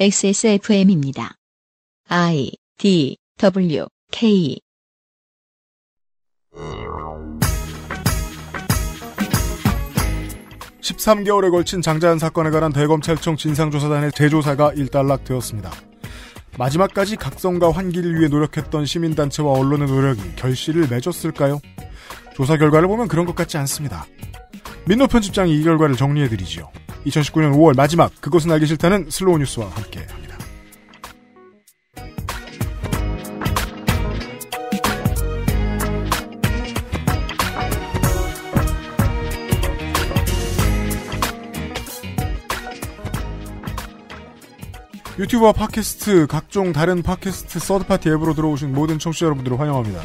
XSFM입니다. I D W K 1 3 개월에 걸친 장자연 사건에 관한 대검찰청 진상조사단의 재조사가 일단락되었습니다. 마지막까지 각성과 환기를 위해 노력했던 시민단체와 언론의 노력이 결실을 맺었을까요? 조사 결과를 보면 그런 것 같지 않습니다. 민노 편집장이 이 결과를 정리해드리지요. 2019년 5월 마지막 그것은 알기 싫다는 슬로우 뉴스와 함께합니다. 유튜브와 팟캐스트, 각종 다른 팟캐스트 서드파티 앱으로 들어오신 모든 청취자 여러분들을 환영합니다.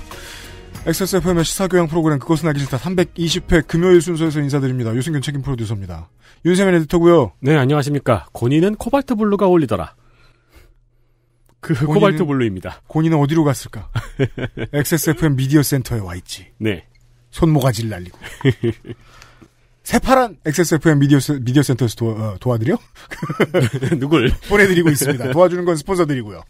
XSFM의 시사교양 프로그램 그것은 알기 싫다 320회 금요일 순서에서 인사드립니다. 유승균 책임 프로듀서입니다. 윤세민 에디터고요. 네, 안녕하십니까. 고니는 코발트 블루가 어울리더라. 그 고니는, 코발트 블루입니다. 고니는 어디로 갔을까? XSFM 미디어 센터에 와 있지. 네. 손모가지를 날리고. 새파란 XSFM 미디어, 미디어 센터에서 도와, 어, 도와드려? 누굴? 보내드리고 있습니다. 도와주는 건 스폰서들이고요.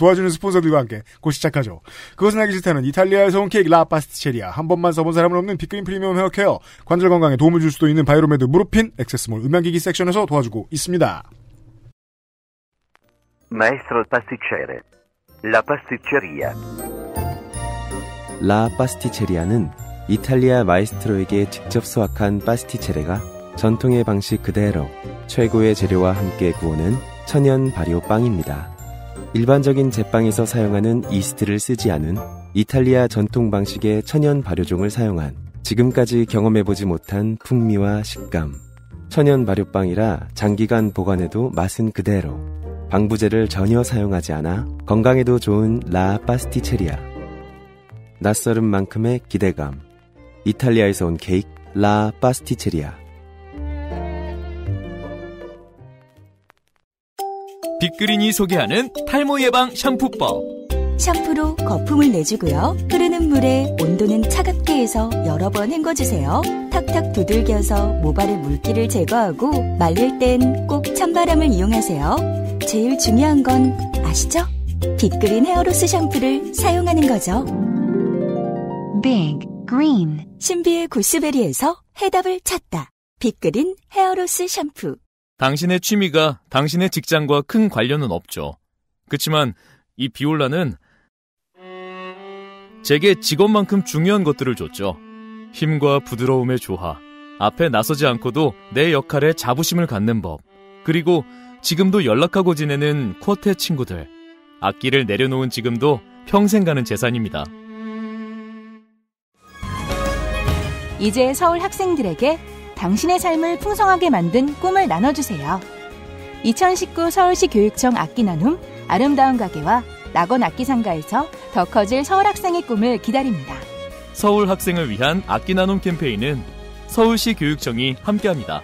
도와주는 스폰서들과 함께 곧 시작하죠. 그것은 알기 싫다는 이탈리아에서 온 케이크 라파스티체리아. 한 번만 써본 사람은 없는 빅그린 프리미엄 헤어케어. 관절 건강에 도움을 줄 수도 있는 바이로메드 무릎핀 액세스몰 음향기기 섹션에서 도와주고 있습니다. 마 a 스트 t 파스티 a s t i c c e r e 라 파스티체리아는 이탈리아 마이스트로에게 직접 수확한 파스티체레가 전통의 방식 그대로 최고의 재료와 함께 구우는 천연 발효 빵입니다. 일반적인 제빵에서 사용하는 이스트를 쓰지 않은 이탈리아 전통 방식의 천연 발효종을 사용한 지금까지 경험해보지 못한 풍미와 식감. 천연 발효빵이라 장기간 보관해도 맛은 그대로. 방부제를 전혀 사용하지 않아 건강에도 좋은 라 파스티체리아. 낯설음 만큼의 기대감. 이탈리아에서 온 케이크 라 파스티체리아. 빅그린이 소개하는 탈모 예방 샴푸법. 샴푸로 거품을 내주고요. 흐르는 물에 온도는 차갑게 해서 여러 번 헹궈주세요. 탁탁 두들겨서 모발의 물기를 제거하고 말릴 땐 꼭 찬바람을 이용하세요. 제일 중요한 건 아시죠? 빅그린 헤어로스 샴푸를 사용하는 거죠. 빅 그린 신비의 구스베리에서 해답을 찾다. 빅그린 헤어로스 샴푸 당신의 취미가 당신의 직장과 큰 관련은 없죠. 그치만이 비올라는 제게 직업만큼 중요한 것들을 줬죠. 힘과 부드러움의 조화, 앞에 나서지 않고도 내 역할에 자부심을 갖는 법, 그리고 지금도 연락하고 지내는 쿼테 친구들, 악기를 내려놓은 지금도 평생 가는 재산입니다. 이제 서울 학생들에게 당신의 삶을 풍성하게 만든 꿈을 나눠주세요. 2019 서울시 교육청 악기 나눔 아름다운 가게와 낙원 악기 상가에서 더 커질 서울 학생의 꿈을 기다립니다. 서울 학생을 위한 악기 나눔 캠페인은 서울시 교육청이 함께합니다.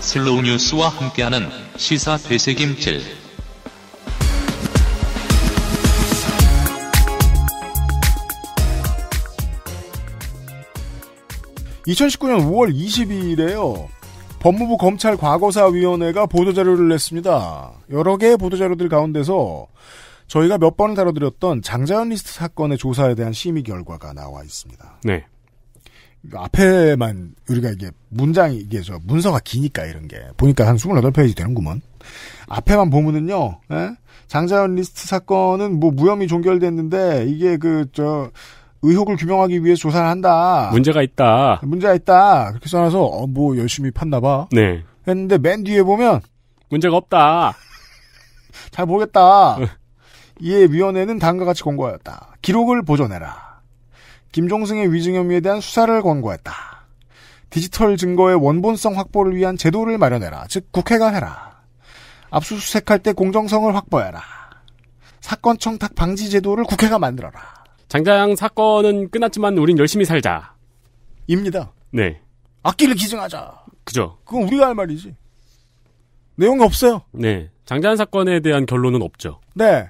슬로우 뉴스와 함께하는 시사 되새김질 2019년 5월 22일에요. 법무부 검찰 과거사위원회가 보도자료를 냈습니다. 여러 개의 보도자료들 가운데서 저희가 몇 번을 다뤄드렸던 장자연 리스트 사건의 조사에 대한 심의 결과가 나와 있습니다. 네. 앞에만 우리가 이게 문장이 이게 저 문서가 기니까 이런 게 보니까 한 28페이지 되는구먼. 앞에만 보면은요. 예? 장자연 리스트 사건은 뭐 무혐의 종결됐는데 이게 그저 의혹을 규명하기 위해 조사를 한다. 문제가 있다. 문제가 있다. 그렇게 써놔서 어, 뭐 열심히 팠나 봐. 네. 했는데 맨 뒤에 보면 문제가 없다. 잘 모르겠다. 이에 위원회는 다음과 같이 권고하였다. 기록을 보존해라. 김종승의 위증 혐의에 대한 수사를 권고했다. 디지털 증거의 원본성 확보를 위한 제도를 마련해라. 즉 국회가 해라. 압수수색할 때 공정성을 확보해라. 사건 청탁 방지 제도를 국회가 만들어라. 장장 사건은 끝났지만 우린 열심히 살자. 입니다. 네. 악기를 기증하자. 그죠. 그건 우리가 할 말이지. 내용이 없어요. 네. 장자 사건에 대한 결론은 없죠. 네.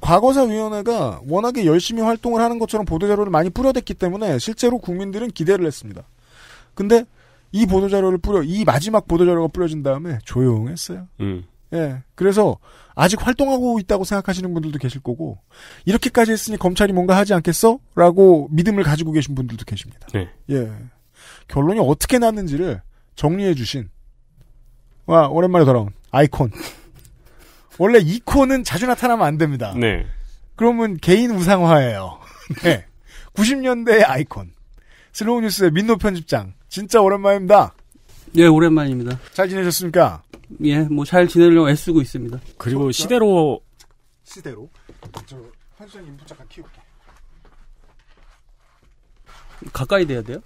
과거사위원회가 워낙에 열심히 활동을 하는 것처럼 보도자료를 많이 뿌려댔기 때문에 실제로 국민들은 기대를 했습니다. 근데 이 보도자료를 뿌려, 이 마지막 보도자료가 뿌려진 다음에 조용했어요. 음. 예. 그래서 아직 활동하고 있다고 생각하시는 분들도 계실 거고 이렇게까지 했으니 검찰이 뭔가 하지 않겠어라고 믿음을 가지고 계신 분들도 계십니다. 네. 예. 결론이 어떻게 났는지를 정리해 주신 와 오랜만에 돌아온 아이콘. 원래 이콘은 자주 나타나면 안 됩니다. 네. 그러면 개인 우상화예요. 네. 90년대의 아이콘. 슬로우 뉴스의 민노 편집장. 진짜 오랜만입니다. 예, 오랜만입니다. 잘 지내셨습니까? 예, 뭐 잘 지내려고 애쓰고 있습니다. 그리고 저, 시대로 시대로 저한수장부 잠깐 키울게. 가까이 돼야 돼요?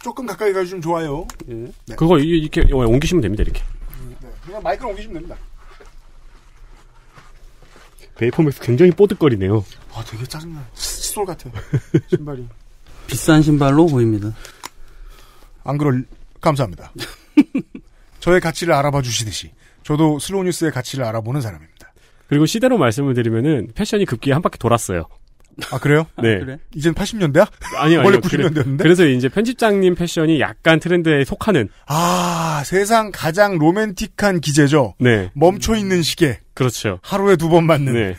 조금 가까이 가주면 좋아요. 예. 네. 그거 이렇게 옮기시면 됩니다. 이렇게. 음, 네, 그냥 마이크를 옮기시면 됩니다. 베이퍼맥스 굉장히 뽀득거리네요. 아, 되게 짜증나. 칫솔 같아요. 신발이. 비싼 신발로 보입니다. 안 그럴, 감사합니다. 저의 가치를 알아봐 주시듯이 저도 슬로우 뉴스의 가치를 알아보는 사람입니다. 그리고 시대로 말씀을 드리면은 패션이 급기에 한 바퀴 돌았어요. 아 그래요? 네. 아, 그래? 이젠 80년대야? 아니요, 아니요. 90년대였는데. 그래, 서 이제 편집장님 패션이 약간 트렌드에 속하는. 아 세상 가장 로맨틱한 기재죠. 네. 멈춰 있는 시계. 그렇죠. 하루에 두 번 맞는. 네.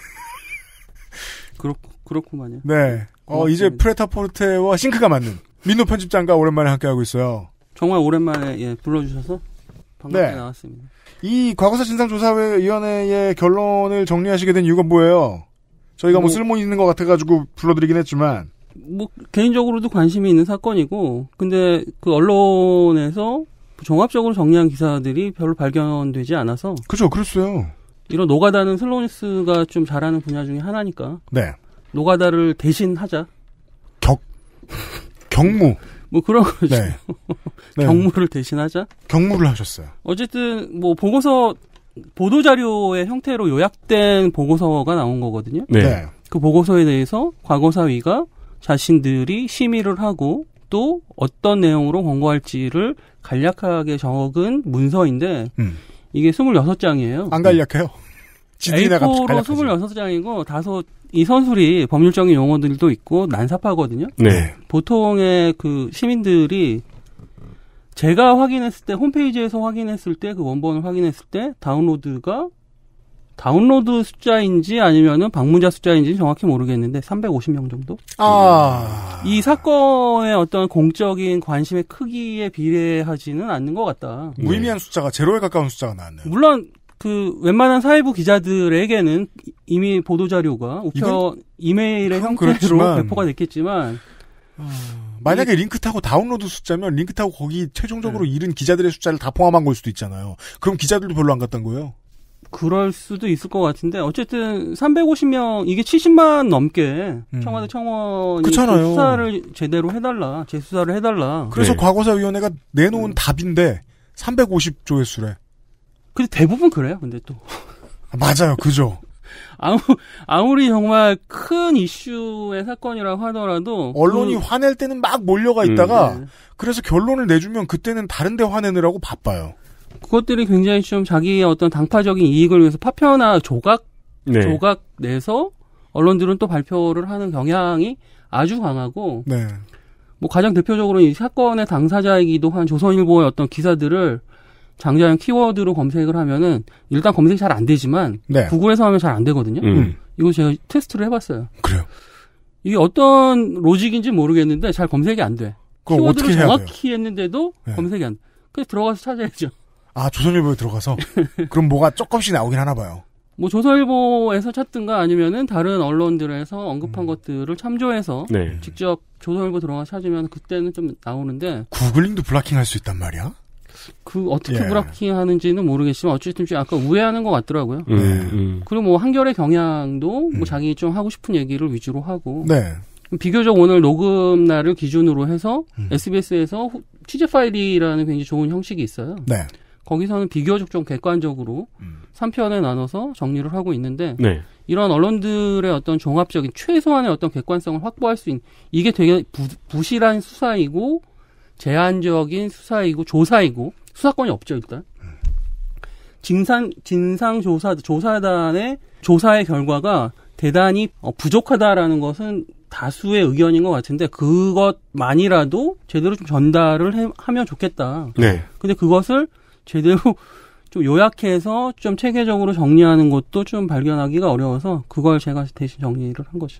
그렇 그렇구만요. 네. 어 이제 프레타포르테와 싱크가 맞는 민노 편집장과 오랜만에 함께하고 있어요. 정말 오랜만에 예, 불러주셔서 반갑게 네. 나왔습니다. 이 과거사 진상조사위원회의 결론을 정리하시게 된 이유가 뭐예요? 저희가 뭐, 뭐 쓸모 있는 것 같아가지고 불러드리긴 했지만 뭐 개인적으로도 관심이 있는 사건이고 근데 그 언론에서 종합적으로 정리한 기사들이 별로 발견되지 않아서 그죠 그랬어요. 이런 노가다는 슬로우니스가 좀 잘하는 분야 중에 하나니까. 네. 노가다를 대신하자. 격 경무. 뭐 그런 네. 거죠. 네. 네. 경무를 대신하자? 경무를 하셨어요. 어쨌든 뭐 보고서 보도 자료의 형태로 요약된 보고서가 나온 거거든요. 네. 네. 그 보고서에 대해서 과거사위가 자신들이 심의를 하고 또 어떤 내용으로 권고할지를 간략하게 적은 문서인데 음. 이게 26장이에요. 안 간략해요. A4로 26장이고 다소 이 서술이 법률적인 용어들도 있고 난삽하거든요. 네. 보통의 그 시민들이 제가 확인했을 때 홈페이지에서 확인했을 때 그 원본을 확인했을 때 다운로드가 다운로드 숫자인지 아니면은 방문자 숫자인지 정확히 모르겠는데 350명 정도? 아. 이 사건의 어떤 공적인 관심의 크기에 비례하지는 않는 것 같다. 예. 무의미한 숫자가 제로에 가까운 숫자가 나왔네요. 물론 그 웬만한 사회부 기자들에게는 이미 보도 자료가 우편 이메일의 형태로 그렇지만, 배포가 됐겠지만 어, 만약에 링크 타고 다운로드 숫자면 링크 타고 거기 최종적으로 네. 잃은 기자들의 숫자를 다 포함한 걸 수도 있잖아요. 그럼 기자들도 별로 안 갔던 거예요. 그럴 수도 있을 것 같은데 어쨌든 350명 이게 70만 넘게 음. 청와대 청원이 그렇잖아요. 수사를 제대로 해달라 재수사를 해달라. 그래서 네. 과거사위원회가 내놓은 음. 답인데 3 5 0조의 수래. 근데 대부분 그래요. 근데 또 아, 맞아요. 그죠. 아무 아무리 정말 큰 이슈의 사건이라고 하더라도 그 언론이 그... 화낼 때는 막 몰려가 음. 있다가 음, 네. 그래서 결론을 내주면 그때는 다른데 화내느라고 바빠요. 그것들이 굉장히 좀 자기의 어떤 당파적인 이익을 위해서 파편화 조각 네. 조각 내서 언론들은 또 발표를 하는 경향이 아주 강하고 네. 뭐 가장 대표적으로 이 사건의 당사자이기도 한 조선일보의 어떤 기사들을 장자연 키워드로 검색을 하면은 일단 검색이 잘 안 되지만 네. 구글에서 하면 잘 안 되거든요. 음. 이거 제가 테스트를 해봤어요. 그래요. 이게 어떤 로직인지 모르겠는데 잘 검색이 안 돼. 키워드를 정확히 했는데도 네. 검색이 안 돼. 그래서 들어가서 찾아야죠. 아 조선일보에 들어가서 그럼 뭐가 조금씩 나오긴 하나 봐요. 뭐 조선일보에서 찾든가 아니면은 다른 언론들에서 언급한 음. 것들을 참조해서 네. 직접 조선일보 들어가 서 찾으면 그때는 좀 나오는데 구글링도 블락킹할 수 있단 말이야? 그 어떻게 예. 브라킹하는지는 모르겠지만 어쨌든 좀 약간 우회하는 것 같더라고요. 음. 음, 네. 음. 그리고 뭐 한결의 경향도 뭐 음. 자기 좀 하고 싶은 얘기를 위주로 하고. 네. 비교적 오늘 녹음 날을 기준으로 해서 음. SBS에서 취재 파일이라는 굉장히 좋은 형식이 있어요. 네. 거기서는 비교적 좀 객관적으로 음. 3편에 나눠서 정리를 하고 있는데 네. 이런 언론들의 어떤 종합적인 최소한의 어떤 객관성을 확보할 수 있는 이게 되게 부, 실한 수사이고 제한적인 수사이고 조사이고 수사권이 없죠 일단. 진상 진상 조사 조사단의 조사의 결과가 대단히 어, 부족하다라는 것은 다수의 의견인 것 같은데 그것만이라도 제대로 좀 전달을 해, 하면 좋겠다. 네. 근데 그것을 제대로 좀 요약해서 좀 체계적으로 정리하는 것도 좀 발견하기가 어려워서 그걸 제가 대신 정리를 한 거죠.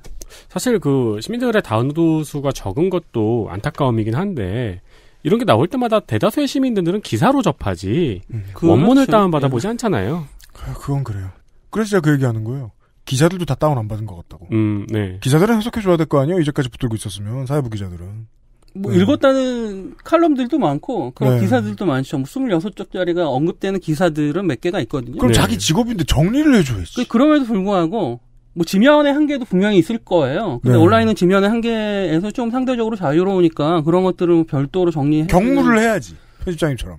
사실 그 시민들의 다운로드 수가 적은 것도 안타까움이긴 한데 이런 게 나올 때마다 대다수의 시민들은 기사로 접하지 음. 그 원문을 다운받아 보지 예. 않잖아요. 그, 그건 그래요. 그래서 제가 그 얘기하는 거예요. 기자들도 다 다운 안 받은 것 같다고. 음, 네. 기자들은 해석해 줘야 될 거 아니에요. 이제까지 붙들고 있었으면 사회부 기자들은. 뭐 네. 읽었다는 칼럼들도 많고 그런 네. 기사들도 많죠. 뭐 26쪽짜리가 언급되는 기사들은 몇 개가 있거든요. 그럼 네. 자기 직업인데 정리를 해줘야지. 그, 그럼에도 불구하고 뭐 지면의 한계도 분명히 있을 거예요. 근데 네. 온라인은 지면의 한계에서 좀 상대적으로 자유로우니까 그런 것들을 별도로 정리해. 경무를 해야지 편집장님처럼.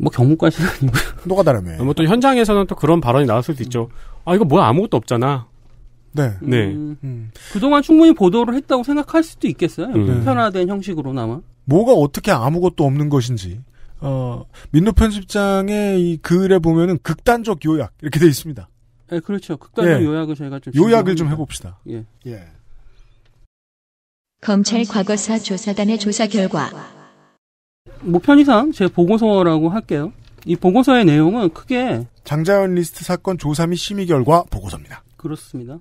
뭐 경무까지는 아니고요. 노가다라며. 뭐또 현장에서는 또 그런 발언이 나왔을 수도 있죠. 아 이거 뭐야 아무것도 없잖아. 네. 네. 음, 음. 그동안 충분히 보도를 했다고 생각할 수도 있겠어요. 음. 편화된 형식으로나마. 뭐가 어떻게 아무것도 없는 것인지. 어, 민노 편집장의 이 글에 보면은 극단적 요약 이렇게 돼 있습니다. 네, 그렇죠. 극단적 예. 요약을 저희가 좀 요약을 좀 해봅시다. 예. 예. 검찰 과거사 조사단의 조사 결과 모편이상 뭐 제 보고서라고 할게요. 이 보고서의 내용은 크게 장자연 리스트 사건 조사 및 심의 결과 보고서입니다. 그렇습니다.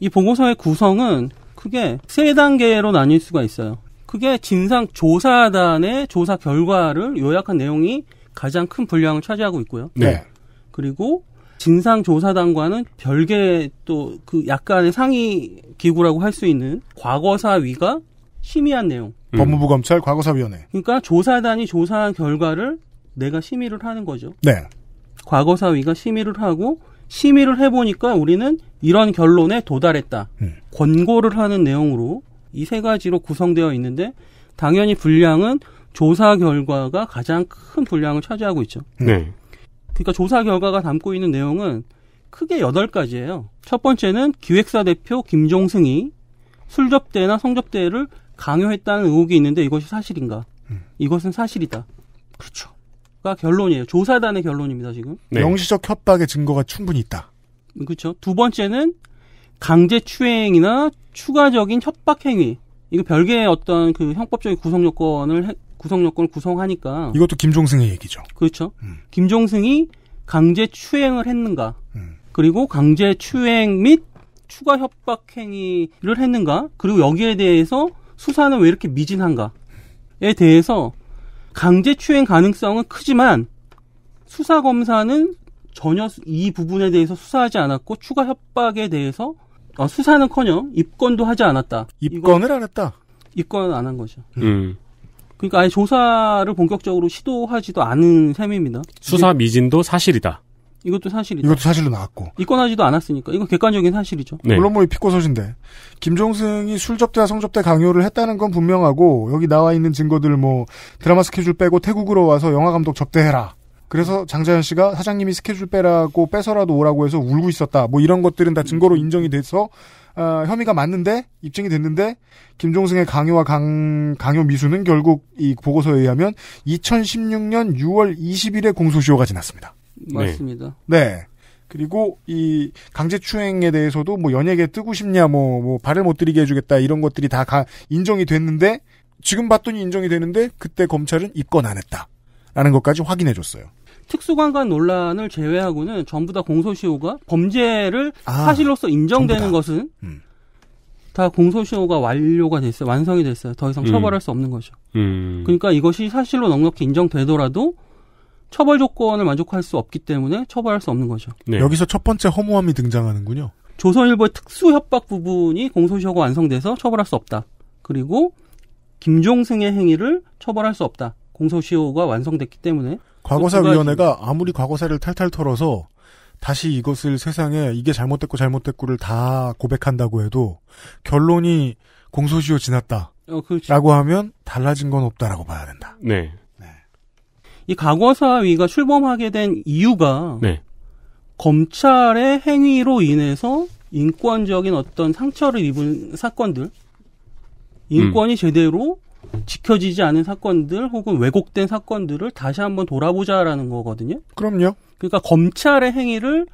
이 보고서의 구성은 크게 세 단계로 나뉠 수가 있어요. 크게 진상 조사단의 조사 결과를 요약한 내용이 가장 큰 분량을 차지하고 있고요. 네. 그리고 진상조사단과는 별개 또 그 약간의 상위 기구라고 할 수 있는 과거사위가 심의한 내용. 음. 법무부 검찰 과거사위원회. 그러니까 조사단이 조사한 결과를 내가 심의를 하는 거죠. 네. 과거사위가 심의를 하고 심의를 해보니까 우리는 이런 결론에 도달했다. 음. 권고를 하는 내용으로 이 세 가지로 구성되어 있는데 당연히 분량은 조사 결과가 가장 큰 분량을 차지하고 있죠. 네. 그러니까 조사 결과가 담고 있는 내용은 크게 여덟 가지예요. 첫 번째는 기획사 대표 김종승이 술접대나 성접대를 강요했다는 의혹이 있는데 이것이 사실인가? 음. 이것은 사실이다. 그렇죠. 가 결론이에요. 조사단의 결론입니다, 지금. 네. 명시적 협박의 증거가 충분히 있다. 그렇죠. 두 번째는 강제 추행이나 추가적인 협박 행위. 이거 별개의 어떤 그 형법적인 구성 요건을 구성 요건을 구성하니까 이것도 김종승의 얘기죠. 그렇죠. 음. 김종승이 강제 추행을 했는가? 음. 그리고 강제 추행 및 추가 협박 행위를 했는가? 그리고 여기에 대해서 수사는 왜 이렇게 미진한가에 대해서 강제 추행 가능성은 크지만 수사 검사는 전혀 이 부분에 대해서 수사하지 않았고 추가 협박에 대해서 어, 수사는커녕 입건도 하지 않았다. 입건을 안 했다. 입건은 안한 거죠. 음. 그러니까 아예 조사를 본격적으로 시도하지도 않은 셈입니다. 수사 미진도 사실이다. 이것도 사실이다. 이것도 사실로 나왔고. 입건하지도 않았으니까. 이건 객관적인 사실이죠. 네. 물론 뭐이피고서신데 김종승이 술접대와 성접대 강요를 했다는 건 분명하고, 여기 나와 있는 증거들 뭐, 드라마 스케줄 빼고 태국으로 와서 영화감독 접대해라. 그래서 장자연 씨가 사장님이 스케줄 빼라고 빼서라도 오라고 해서 울고 있었다. 뭐 이런 것들은 다 증거로 인정이 돼서 어, 혐의가 맞는데 입증이 됐는데 김종승의 강요와 강, 강요 미수는 결국 이 보고서에 의하면 2016년 6월 20일에 공소시효가 지났습니다. 네. 맞습니다. 네. 네. 그리고 이 강제추행에 대해서도 뭐 연예계 뜨고 싶냐 뭐, 뭐 발을 못 들이게 해주겠다 이런 것들이 다 가, 인정이 됐는데 지금 봤더니 인정이 되는데 그때 검찰은 입건 안 했다라는 것까지 확인해줬어요. 특수관관 논란을 제외하고는 전부 다 공소시효가 범죄를 아, 사실로서 인정되는 것은 음. 다 공소시효가 완료가 됐어요. 완성이 됐어요. 더 이상 음. 처벌할 음. 수 없는 거죠. 음. 그러니까 이것이 사실로 넉넉히 인정되더라도 처벌 조건을 만족할 수 없기 때문에 처벌할 수 없는 거죠. 네. 여기서 첫 번째 허무함이 등장하는군요. 조선일보의 특수 협박 부분이 공소시효가 완성돼서 처벌할 수 없다. 그리고 김종승의 행위를 처벌할 수 없다. 공소시효가 완성됐기 때문에 과거사위원회가 그 아무리 과거사를 탈탈 털어서 다시 이것을 세상에 이게 잘못됐고 잘못됐고를 다 고백한다고 해도 결론이 공소시효 지났다. 어, 그렇죠. 라고 하면 달라진 건 없다라고 봐야 된다. 네. 네. 이 과거사위가 출범하게 된 이유가 네. 검찰의 행위로 인해서 인권적인 어떤 상처를 입은 사건들 인권이 음. 제대로 지켜지지 않은 사건들 혹은 왜곡된 사건들을 다시 한번 돌아보자라는 거거든요. 그럼요. 그러니까 검찰의 행위를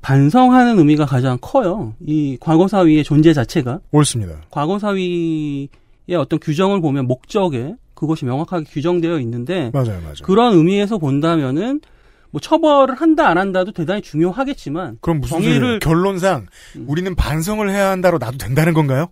반성하는 의미가 가장 커요. 이 과거사위의 존재 자체가. 옳습니다. 과거사위의 어떤 규정을 보면 목적에 그것이 명확하게 규정되어 있는데. 맞아요, 맞아요. 그런 의미에서 본다면은 뭐 처벌을 한다 안 한다도 대단히 중요하겠지만. 그럼 무슨 정의를 결론상 음. 우리는 반성을 해야 한다로 나도 된다는 건가요?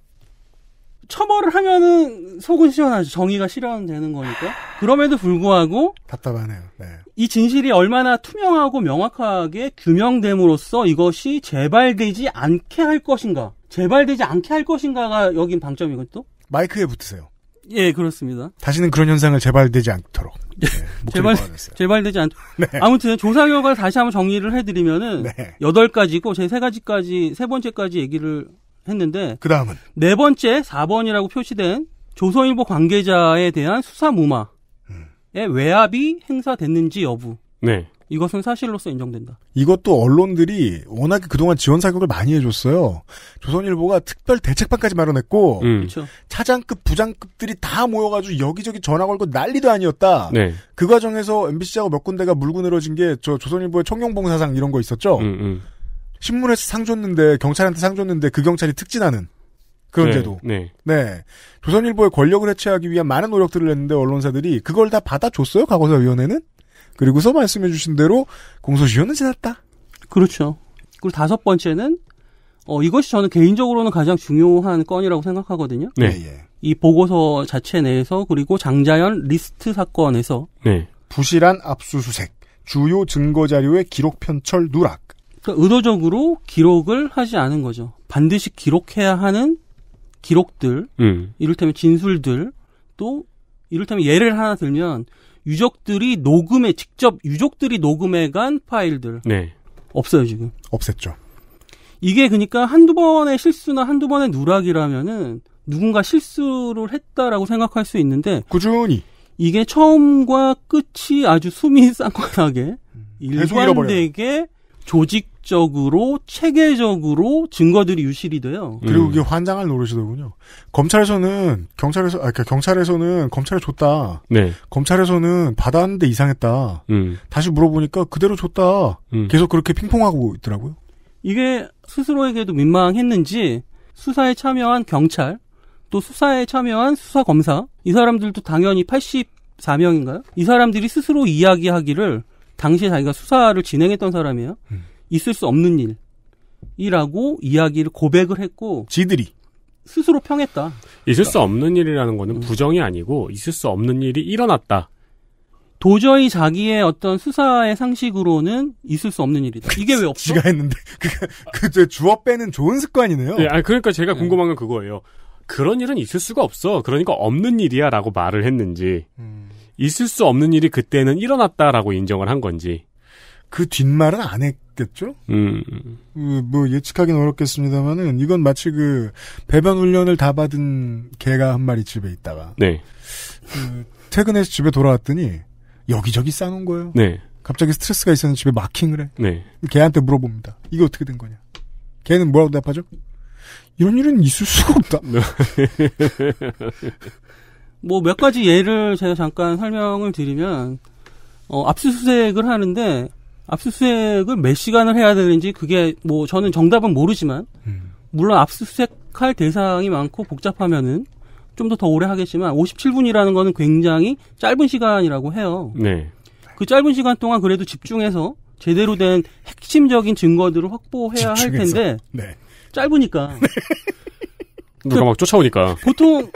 처벌을 하면은 속은 시원하죠. 정의가 실현되는 거니까. 그럼에도 불구하고 답답하네요. 네. 이 진실이 얼마나 투명하고 명확하게 규명됨으로써 이것이 재발되지 않게 할 것인가, 재발되지 않게 할 것인가가 여긴 방점이거든요. 또? 마이크에 붙으세요. 예, 그렇습니다. 다시는 그런 현상을 재발되지 않도록. 네, 재발, 재발되지 않도 네. 아무튼 조사 결과를 다시 한번 정리를 해드리면은 네. 여덟 네. 가지고 제 세 가지까지 세 번째까지 얘기를 했는데 그 다음은 네 번째 4번이라고 표시된 조선일보 관계자에 대한 수사 무마의 외압이 행사됐는지 여부. 네. 이것은 사실로서 인정된다. 이것도 언론들이 워낙 에 그동안 지원 사격을 많이 해줬어요. 조선일보가 특별 대책반까지 마련했고 음. 그렇죠. 차장급 부장급들이 다 모여가지고 여기저기 전화 걸고 난리도 아니었다. 네. 그 과정에서 MBC하고 몇 군데가 물고 늘어진 게 저 조선일보의 청룡봉 사상 이런 거 있었죠. 음, 음. 신문에서 상 줬는데 경찰한테 상 줬는데 그 경찰이 특진하는 그런 네, 제도. 네. 네. 조선일보의 권력을 해체하기 위한 많은 노력들을 했는데 언론사들이 그걸 다 받아줬어요. 과거사위원회는. 그리고서 말씀해주신 대로 공소시효는 지났다. 그렇죠. 그리고 다섯 번째는 어, 이것이 저는 개인적으로는 가장 중요한 건이라고 생각하거든요. 네. 예. 예. 이 보고서 자체 내에서 그리고 장자연 리스트 사건에서 네. 부실한 압수수색, 주요 증거 자료의 기록 편철 누락, 그러니까 의도적으로 기록을 하지 않은 거죠. 반드시 기록해야 하는 기록들, 음. 이를테면 진술들, 또 이를테면 예를 하나 들면 유족들이 녹음에 직접 유족들이 녹음해 간 파일들 네. 없어요 지금. 없앴죠. 이게 그러니까 한두 번의 실수나 한두 번의 누락이라면은 누군가 실수를 했다라고 생각할 수 있는데 꾸준히 이게 처음과 끝이 아주 숨이 쌍관하게 일관되게 조직 지적으로 체계적으로 증거들이 유실이 돼요. 음. 그리고 그게 환장할 노릇이더군요. 검찰에서는 경찰에서 아그니까 경찰에서는 검찰에 줬다. 네. 검찰에서는 받았는데 이상했다. 음. 다시 물어보니까 그대로 줬다. 음. 계속 그렇게 핑퐁하고 있더라고요. 이게 스스로에게도 민망했는지 수사에 참여한 경찰 또 수사에 참여한 수사 검사 이 사람들도 당연히 84명인가요? 이 사람들이 스스로 이야기하기를 당시 에 자기가 수사를 진행했던 사람이에요. 음. 있을 수 없는 일이라고 이야기를 고백을 했고 지들이 스스로 평했다. 있을 수 없는 일이라는 거는 음. 부정이 아니고 있을 수 없는 일이 일어났다. 도저히 자기의 어떤 수사의 상식으로는 있을 수 없는 일이다. 이게 왜 없어? 지가 했는데 그, 그 주어 빼는 좋은 습관이네요. 예, 아, 그러니까 제가 네. 궁금한 건 그거예요. 그런 일은 있을 수가 없어. 그러니까 없는 일이야라고 말을 했는지 음. 있을 수 없는 일이 그때는 일어났다라고 인정을 한 건지 그 뒷말은 안 했. 있겠죠? 음. 그, 뭐 예측하기는 어렵겠습니다만은 이건 마치 그 배변 훈련을 다 받은 개가 한 마리 집에 있다가 네. 그 퇴근해서 집에 돌아왔더니 여기저기 싸놓은 거예요. 네. 갑자기 스트레스가 있어서 집에 마킹을 해. 네. 개한테 물어봅니다. 이게 어떻게 된 거냐? 걔는 뭐라고 대답하죠? 이런 일은 있을 수가 없다. 네. 뭐몇 가지 예를 제가 잠깐 설명을 드리면 어, 압수수색을 하는데 압수수색을 몇 시간을 해야 되는지 그게 뭐 저는 정답은 모르지만 음. 물론 압수수색할 대상이 많고 복잡하면은 좀 더 더 오래 하겠지만 57분이라는 거는 굉장히 짧은 시간이라고 해요. 네. 그 짧은 시간 동안 그래도 집중해서 제대로 된 핵심적인 증거들을 확보해야 집중해서. 할 텐데 네. 짧으니까 네. 누가 막 쫓아오니까 보통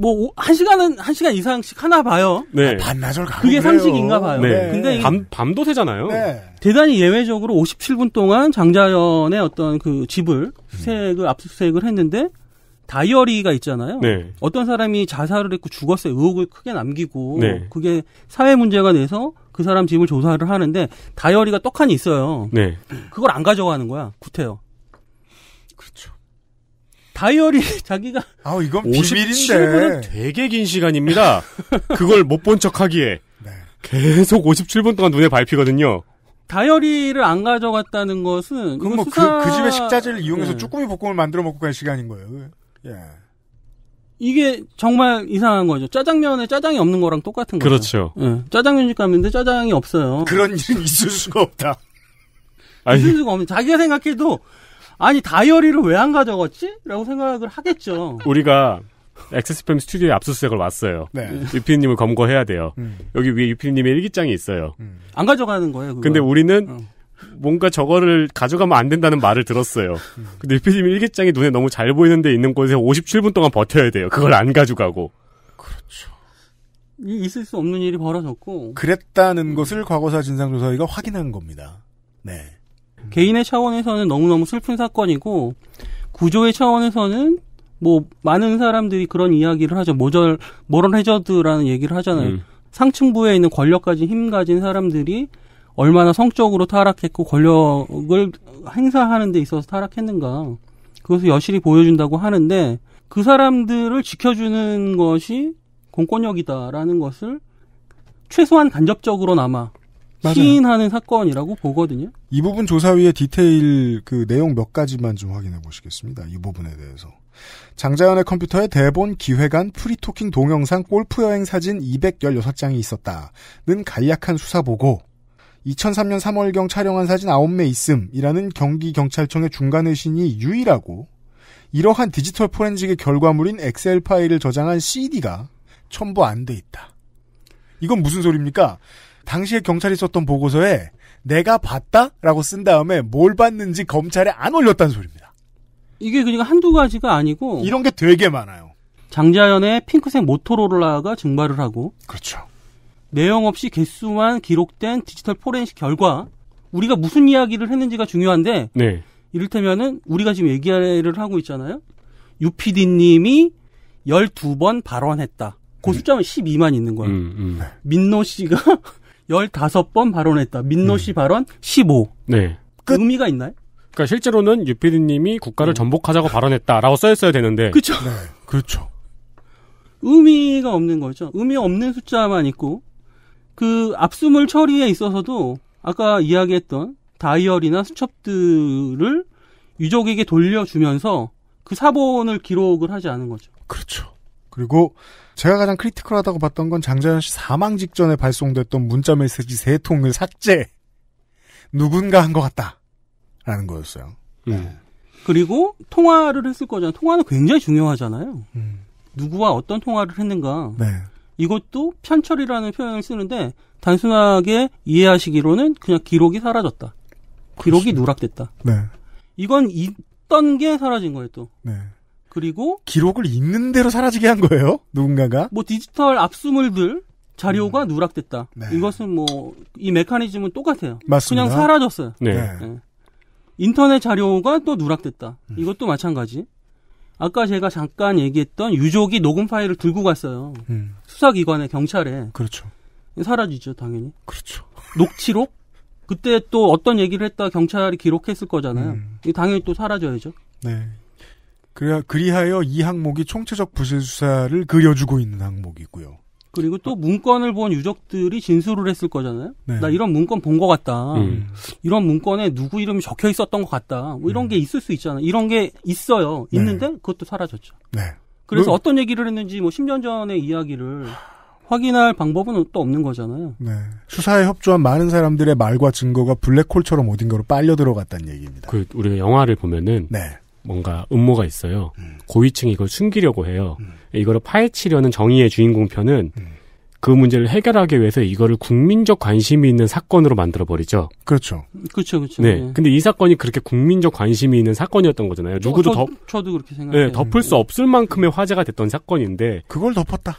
뭐, 한 시간은, 한 시간 이상씩 하나 봐요. 네. 아, 반나절 가고. 그게 상식인가 봐요. 네. 근데. 밤, 밤도새잖아요. 네. 대단히 예외적으로 57분 동안 장자연의 어떤 그 집을 수색을, 음. 압수수색을 했는데, 다이어리가 있잖아요. 네. 어떤 사람이 자살을 했고 죽었어요. 의혹을 크게 남기고 네. 그게 사회 문제가 돼서 그 사람 집을 조사를 하는데 다이어리가 떡하니 있어요. 네. 그걸 안 가져가는 거야. 구태여. 다이어리 자기가 아 이건 비밀인데 57분은 되게 긴 시간입니다. 그걸 못 본 척하기에 네. 계속 57분 동안 눈에 밟히거든요. 다이어리를 안 가져갔다는 것은 그럼 뭐 그, 수사... 그 집의 식자재를 네. 이용해서 네. 쭈꾸미 볶음을 만들어 먹고 갈 시간인 거예요. 예. 이게 정말 이상한 거죠. 짜장면에 짜장이 없는 거랑 똑같은 거죠. 그렇죠. 예. 짜장면집 갔는데 짜장이 없어요. 그런 일은 있을 수가 없다. 있을 수가 없는. 자기가 생각해도 아니 다이어리를 왜 안 가져갔지? 라고 생각을 하겠죠. 우리가 엑세스팸 스튜디오에 압수수색을 왔어요. 네. 유피님을 검거해야 돼요. 음. 여기 위에 유피님의 일기장이 있어요. 음. 안 가져가는 거예요. 그걸. 근데 우리는 어. 뭔가 저거를 가져가면 안 된다는 말을 들었어요. 음. 근데 유피님의 일기장이 눈에 너무 잘 보이는데 있는 곳에 57분 동안 버텨야 돼요. 그걸 안 가져가고. 그렇죠. 있을 수 없는 일이 벌어졌고. 그랬다는 것을 과거사 진상조사위가 확인한 겁니다. 네. 개인의 차원에서는 너무너무 슬픈 사건이고 구조의 차원에서는 뭐 많은 사람들이 그런 이야기를 하죠. 모절 모럴 해저드라는 얘기를 하잖아요. 음. 상층부에 있는 권력 까지힘 가진 사람들이 얼마나 성적으로 타락했고 권력을 행사하는 데 있어서 타락했는가. 그것을 여실히 보여준다고 하는데 그 사람들을 지켜주는 것이 공권력이다라는 것을 최소한 간접적으로나마 시인하는 사건이라고 보거든요. 이 부분 조사위의 디테일 그 내용 몇 가지만 좀 확인해 보시겠습니다. 이 부분에 대해서. 장자연의 컴퓨터에 대본, 기획안, 프리토킹 동영상, 골프 여행 사진 216장이 있었다는 간략한 수사 보고 2003년 3월경 촬영한 사진 9매 있음이라는 경기경찰청의 중간의신이 유일하고 이러한 디지털 포렌직의 결과물인 엑셀 파일을 저장한 CD가 첨부 안 돼 있다. 이건 무슨 소리입니까? 당시에 경찰이 썼던 보고서에 내가 봤다라고 쓴 다음에 뭘 봤는지 검찰에 안 올렸다는 소리입니다. 이게 그러니까 한두 가지가 아니고 이런 게 되게 많아요. 장자연의 핑크색 모토로라가 증발을 하고 그렇죠. 내용 없이 개수만 기록된 디지털 포렌식 결과 우리가 무슨 이야기를 했는지가 중요한데 네. 이를테면은 우리가 지금 얘기를 하고 있잖아요. 유피디 님이 12번 발언했다. 그 숫자는 음. 12만 있는 거예요. 음, 음. 민노 씨가 1 5번 발언했다. 민노 씨 음. 발언 15. 네. 끝. 의미가 있나요? 그러니까 실제로는 유피디님이 국가를 음. 전복하자고 발언했다라고 써있어야 되는데. 그렇죠. 네. 그렇죠. 의미가 없는 거죠. 의미 없는 숫자만 있고 그 압수물 처리에 있어서도 아까 이야기했던 다이어리나 수첩들을 유족에게 돌려주면서 그 사본을 기록을 하지 않은 거죠. 그렇죠. 그리고 제가 가장 크리티컬하다고 봤던 건 장자연 씨 사망 직전에 발송됐던 문자 메시지 세 통을 삭제. 누군가 한 것 같다. 라는 거였어요. 음. 그리고 통화를 했을 거잖아요. 통화는 굉장히 중요하잖아요. 음. 누구와 어떤 통화를 했는가. 네. 이것도 편철이라는 표현을 쓰는데 단순하게 이해하시기로는 그냥 기록이 사라졌다. 기록이 그렇습니다. 누락됐다. 네. 이건 있던 게 사라진 거예요, 또. 네. 그리고 기록을 있는 대로 사라지게 한 거예요. 누군가가 뭐 디지털 압수물들 자료가 음. 누락됐다. 네. 이것은 뭐 이 메커니즘은 똑같아요. 맞습니다. 그냥 사라졌어요. 네. 네. 네. 인터넷 자료가 또 누락됐다. 음. 이것도 마찬가지. 아까 제가 잠깐 얘기했던 유족이 녹음 파일을 들고 갔어요. 음. 수사기관에 경찰에. 그렇죠. 사라지죠, 당연히. 그렇죠. 녹취록? 그때 또 어떤 얘기를 했다 경찰이 기록했을 거잖아요. 음. 당연히 또 사라져야죠. 네. 그래야 그리하여 이 항목이 총체적 부실 수사를 그려주고 있는 항목이고요. 그리고 또 문건을 본유적들이 진술을 했을 거잖아요. 네. 나 이런 문건 본 것 같다. 음. 이런 문건에 누구 이름이 적혀 있었던 것 같다. 뭐 이런 음. 게 있을 수 있잖아. 이런 게 있어요. 네. 있는데 네. 그것도 사라졌죠. 네. 그래서 뭐, 어떤 얘기를 했는지 뭐 10년 전의 이야기를 확인할 방법은 또 없는 거잖아요. 네. 수사에 협조한 많은 사람들의 말과 증거가 블랙홀처럼 어딘가로 빨려 들어갔다는 얘기입니다. 그 우리가 영화를 보면은 네. 뭔가 음모가 있어요. 음. 고위층이 이걸 숨기려고 해요. 음. 이거를 파헤치려는 정의의 주인공 편은 음. 그 문제를 해결하기 위해서 이거를 국민적 관심이 있는 사건으로 만들어 버리죠. 그렇죠. 그렇죠, 그렇죠. 네. 네. 근데 이 사건이 그렇게 국민적 관심이 있는 사건이었던 거잖아요. 저, 누구도 저, 저도 그렇게 생각해요. 네, 덮을 수 없을 만큼의 화제가 됐던 사건인데 그걸 덮었다.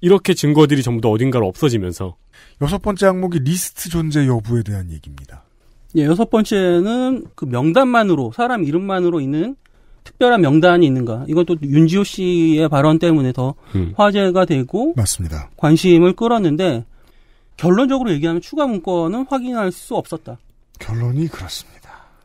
이렇게 증거들이 전부 다 어딘가로 없어지면서 여섯 번째 항목이 리스트 존재 여부에 대한 얘기입니다. 예, 여섯 번째는 그 명단만으로 사람 이름만으로 있는 특별한 명단이 있는가. 이건 또 윤지호 씨의 발언 때문에 더 음. 화제가 되고 맞습니다. 관심을 끌었는데 결론적으로 얘기하면 추가 문건은 확인할 수 없었다. 결론이 그렇습니다.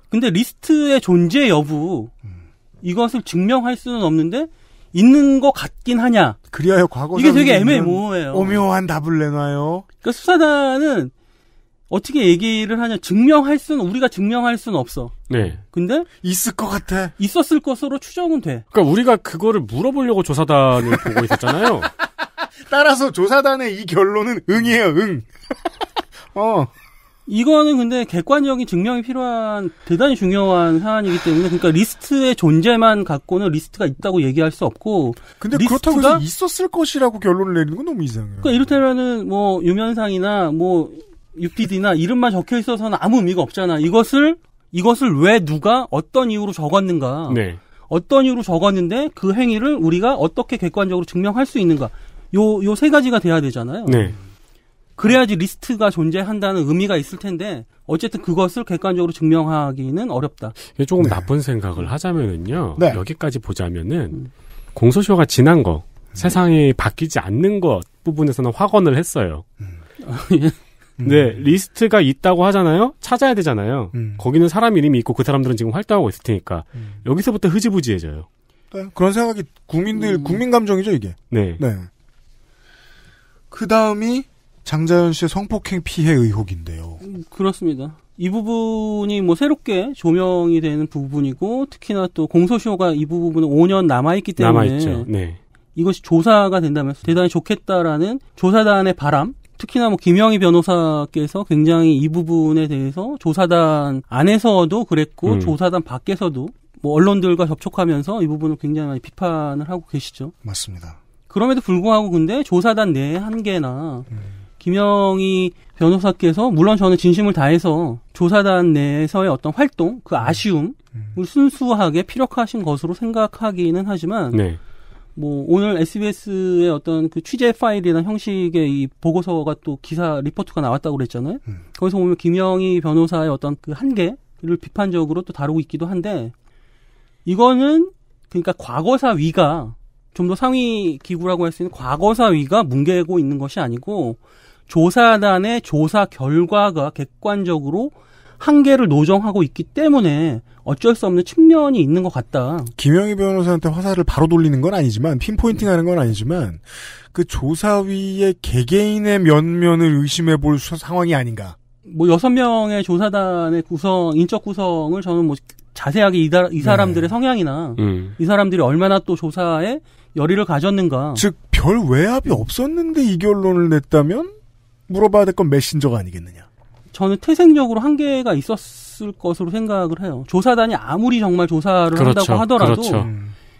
근데 리스트의 존재 여부 음. 이것을 증명할 수는 없는데 있는 것 같긴 하냐. 그리하여 과거 이게 되게 애매모호해요. 오묘한 답을 내놔요. 그러니까 수사단은 어떻게 얘기를 하냐 증명할 수는 우리가 증명할 수는 없어. 네. 근데 있을 것 같아. 있었을 것으로 추정은 돼. 그러니까 우리가 그거를 물어보려고 조사단을 보고 있었잖아요. 따라서 조사단의 이 결론은 응이에요, 응. 어. 이거는 근데 객관적인 증명이 필요한 대단히 중요한 사안이기 때문에 그러니까 리스트의 존재만 갖고는 리스트가 있다고 얘기할 수 없고 근데 그렇다고 해서 있었을 것이라고 결론을 내리는 건 너무 이상해요. 그러니까 이를테면은 뭐 유면상이나 뭐 UPD나 이름만 적혀 있어서는 아무 의미가 없잖아. 이것을 이것을 왜 누가 어떤 이유로 적었는가? 네. 어떤 이유로 적었는데 그 행위를 우리가 어떻게 객관적으로 증명할 수 있는가? 요 요 세 가지가 돼야 되잖아요. 네. 그래야지 리스트가 존재한다는 의미가 있을 텐데 어쨌든 그것을 객관적으로 증명하기는 어렵다. 조금 네. 나쁜 생각을 하자면은요. 네. 여기까지 보자면은 음. 공소시효가 지난 거, 음. 세상이 바뀌지 않는 것 부분에서는 확언을 했어요. 음. 예. 근데 음. 네, 리스트가 있다고 하잖아요. 찾아야 되잖아요. 음. 거기는 사람 이름이 있고 그 사람들은 지금 활동하고 있을 테니까 음. 여기서부터 흐지부지해져요. 네, 그런 생각이 국민들 음. 국민 감정이죠 이게. 네. 네. 그 다음이 장자연 씨의 성폭행 피해 의혹인데요. 음, 그렇습니다. 이 부분이 뭐 새롭게 조명이 되는 부분이고 특히나 또 공소시효가 이 부분은 5년 남아있기 때문에 남아있죠. 네. 이것이 조사가 된다면 대단히 좋겠다라는 조사단의 바람 특히나 뭐 김영희 변호사께서 굉장히 이 부분에 대해서 조사단 안에서도 그랬고 음. 조사단 밖에서도 뭐 언론들과 접촉하면서 이 부분을 굉장히 많이 비판을 하고 계시죠. 맞습니다. 그럼에도 불구하고 근데 조사단 내 한계나 음. 김영희 변호사께서 물론 저는 진심을 다해서 조사단 내에서의 어떤 활동 그 아쉬움을 음. 순수하게 피력하신 것으로 생각하기는 하지만 네. 뭐 오늘 SBS의 어떤 그 취재 파일이나 형식의 이 보고서가 또 기사 리포트가 나왔다고 그랬잖아요. 음. 거기서 보면 김영희 변호사의 어떤 그 한계를 비판적으로 또 다루고 있기도 한데 이거는 그러니까 과거사 위가 좀 더 상위 기구라고 할 수 있는 과거사 위가 뭉개고 있는 것이 아니고 조사단의 조사 결과가 객관적으로 한계를 노정하고 있기 때문에 어쩔 수 없는 측면이 있는 것 같다. 김영희 변호사한테 화살을 바로 돌리는 건 아니지만 핀포인팅하는 건 아니지만 그 조사위의 개개인의 면면을 의심해 볼 상황이 아닌가. 뭐 여섯 명의 조사단의 구성 인적 구성을 저는 뭐 자세하게 이, 이 네. 사람들의 네. 성향이나 음. 이 사람들이 얼마나 또 조사에 열의를 가졌는가. 즉 별 외압이 없었는데 이 결론을 냈다면 물어봐야 될 건 메신저가 아니겠느냐. 저는 태생적으로 한계가 있었. 있을 것으로 생각을 해요. 조사단이 아무리 정말 조사를 그렇죠. 한다고 하더라도 그렇죠.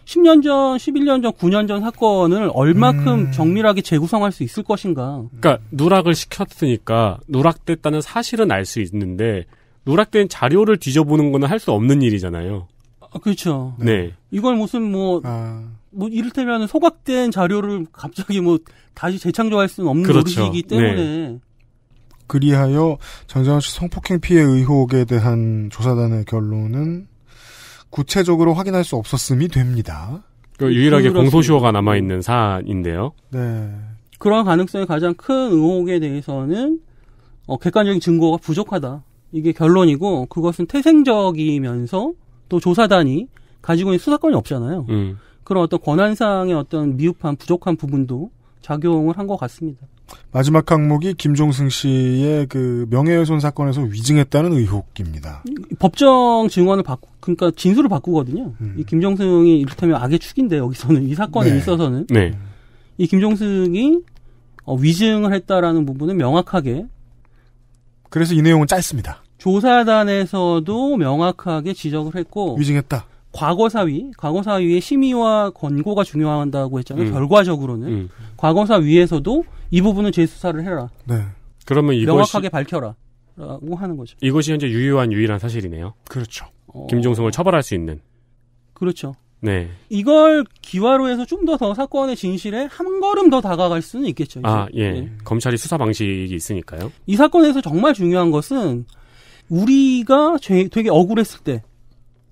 10년 음. 전, 11년 전, 9년 전 사건을 얼마큼 음. 정밀하게 재구성할 수 있을 것인가. 그러니까 누락을 시켰으니까 누락됐다는 사실은 알 수 있는데 누락된 자료를 뒤져보는 거는 할수 없는 일이잖아요. 아, 그렇죠. 네. 이걸 무슨 뭐, 아. 뭐 이를테면 소각된 자료를 갑자기 뭐 다시 재창조할 수는 없는 그렇죠. 노릇이기 때문에 네. 그리하여 전장훈 씨 성폭행 피해 의혹에 대한 조사단의 결론은 구체적으로 확인할 수 없었음이 됩니다. 그 유일하게 공소시효가 남아있는 사안인데요. 네. 그런 가능성이 가장 큰 의혹에 대해서는 어, 객관적인 증거가 부족하다. 이게 결론이고 그것은 태생적이면서 또 조사단이 가지고 있는 수사권이 없잖아요. 음. 그런 어떤 권한상의 어떤 미흡한 부족한 부분도 작용을 한 것 같습니다. 마지막 항목이 김종승 씨의 그 명예훼손 사건에서 위증했다는 의혹입니다. 법정 증언을 바꾸, 그러니까 진술을 바꾸거든요. 음. 이 김종승이 이를테면 악의 축인데 여기서는 이 사건에 네. 있어서는 네. 이 김종승이 어, 위증을 했다라는 부분은 명확하게 그래서 이 내용은 짧습니다. 조사단에서도 명확하게 지적을 했고 위증했다. 과거사위, 과거사위의 심의와 권고가 중요하다고 했잖아요. 음. 결과적으로는 음. 과거사위에서도 이 부분은 재수사를 해라. 네. 그러면 이것이 명확하게 밝혀라라고 하는 거죠. 이것이 현재 유효한 유일한 사실이네요. 그렇죠. 어... 김종성을 처벌할 수 있는. 그렇죠. 네. 이걸 기화로 해서 좀 더 더 사건의 진실에 한 걸음 더 다가갈 수는 있겠죠. 이제. 아, 예. 네. 검찰이 수사 방식이 있으니까요. 이 사건에서 정말 중요한 것은 우리가 되게 억울했을 때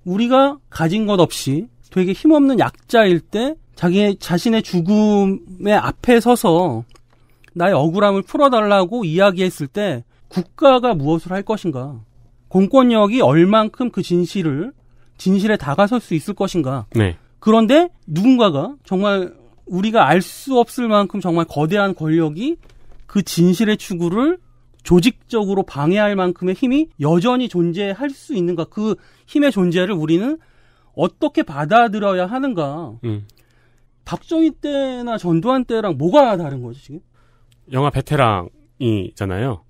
우리가 가진 것 없이 되게 힘없는 약자일 때 자기 자신의 죽음에 앞에 서서 나의 억울함을 풀어달라고 이야기했을 때 국가가 무엇을 할 것인가? 공권력이 얼만큼 그 진실을 진실에 다가설 수 있을 것인가? 네. 그런데 누군가가 정말 우리가 알 수 없을 만큼 정말 거대한 권력이 그 진실의 추구를 조직적으로 방해할 만큼의 힘이 여전히 존재할 수 있는가 그 힘의 존재를 우리는 어떻게 받아들여야 하는가 음. 박정희 때나 전두환 때랑 뭐가 다른 거죠 지금 영화 베테랑이잖아요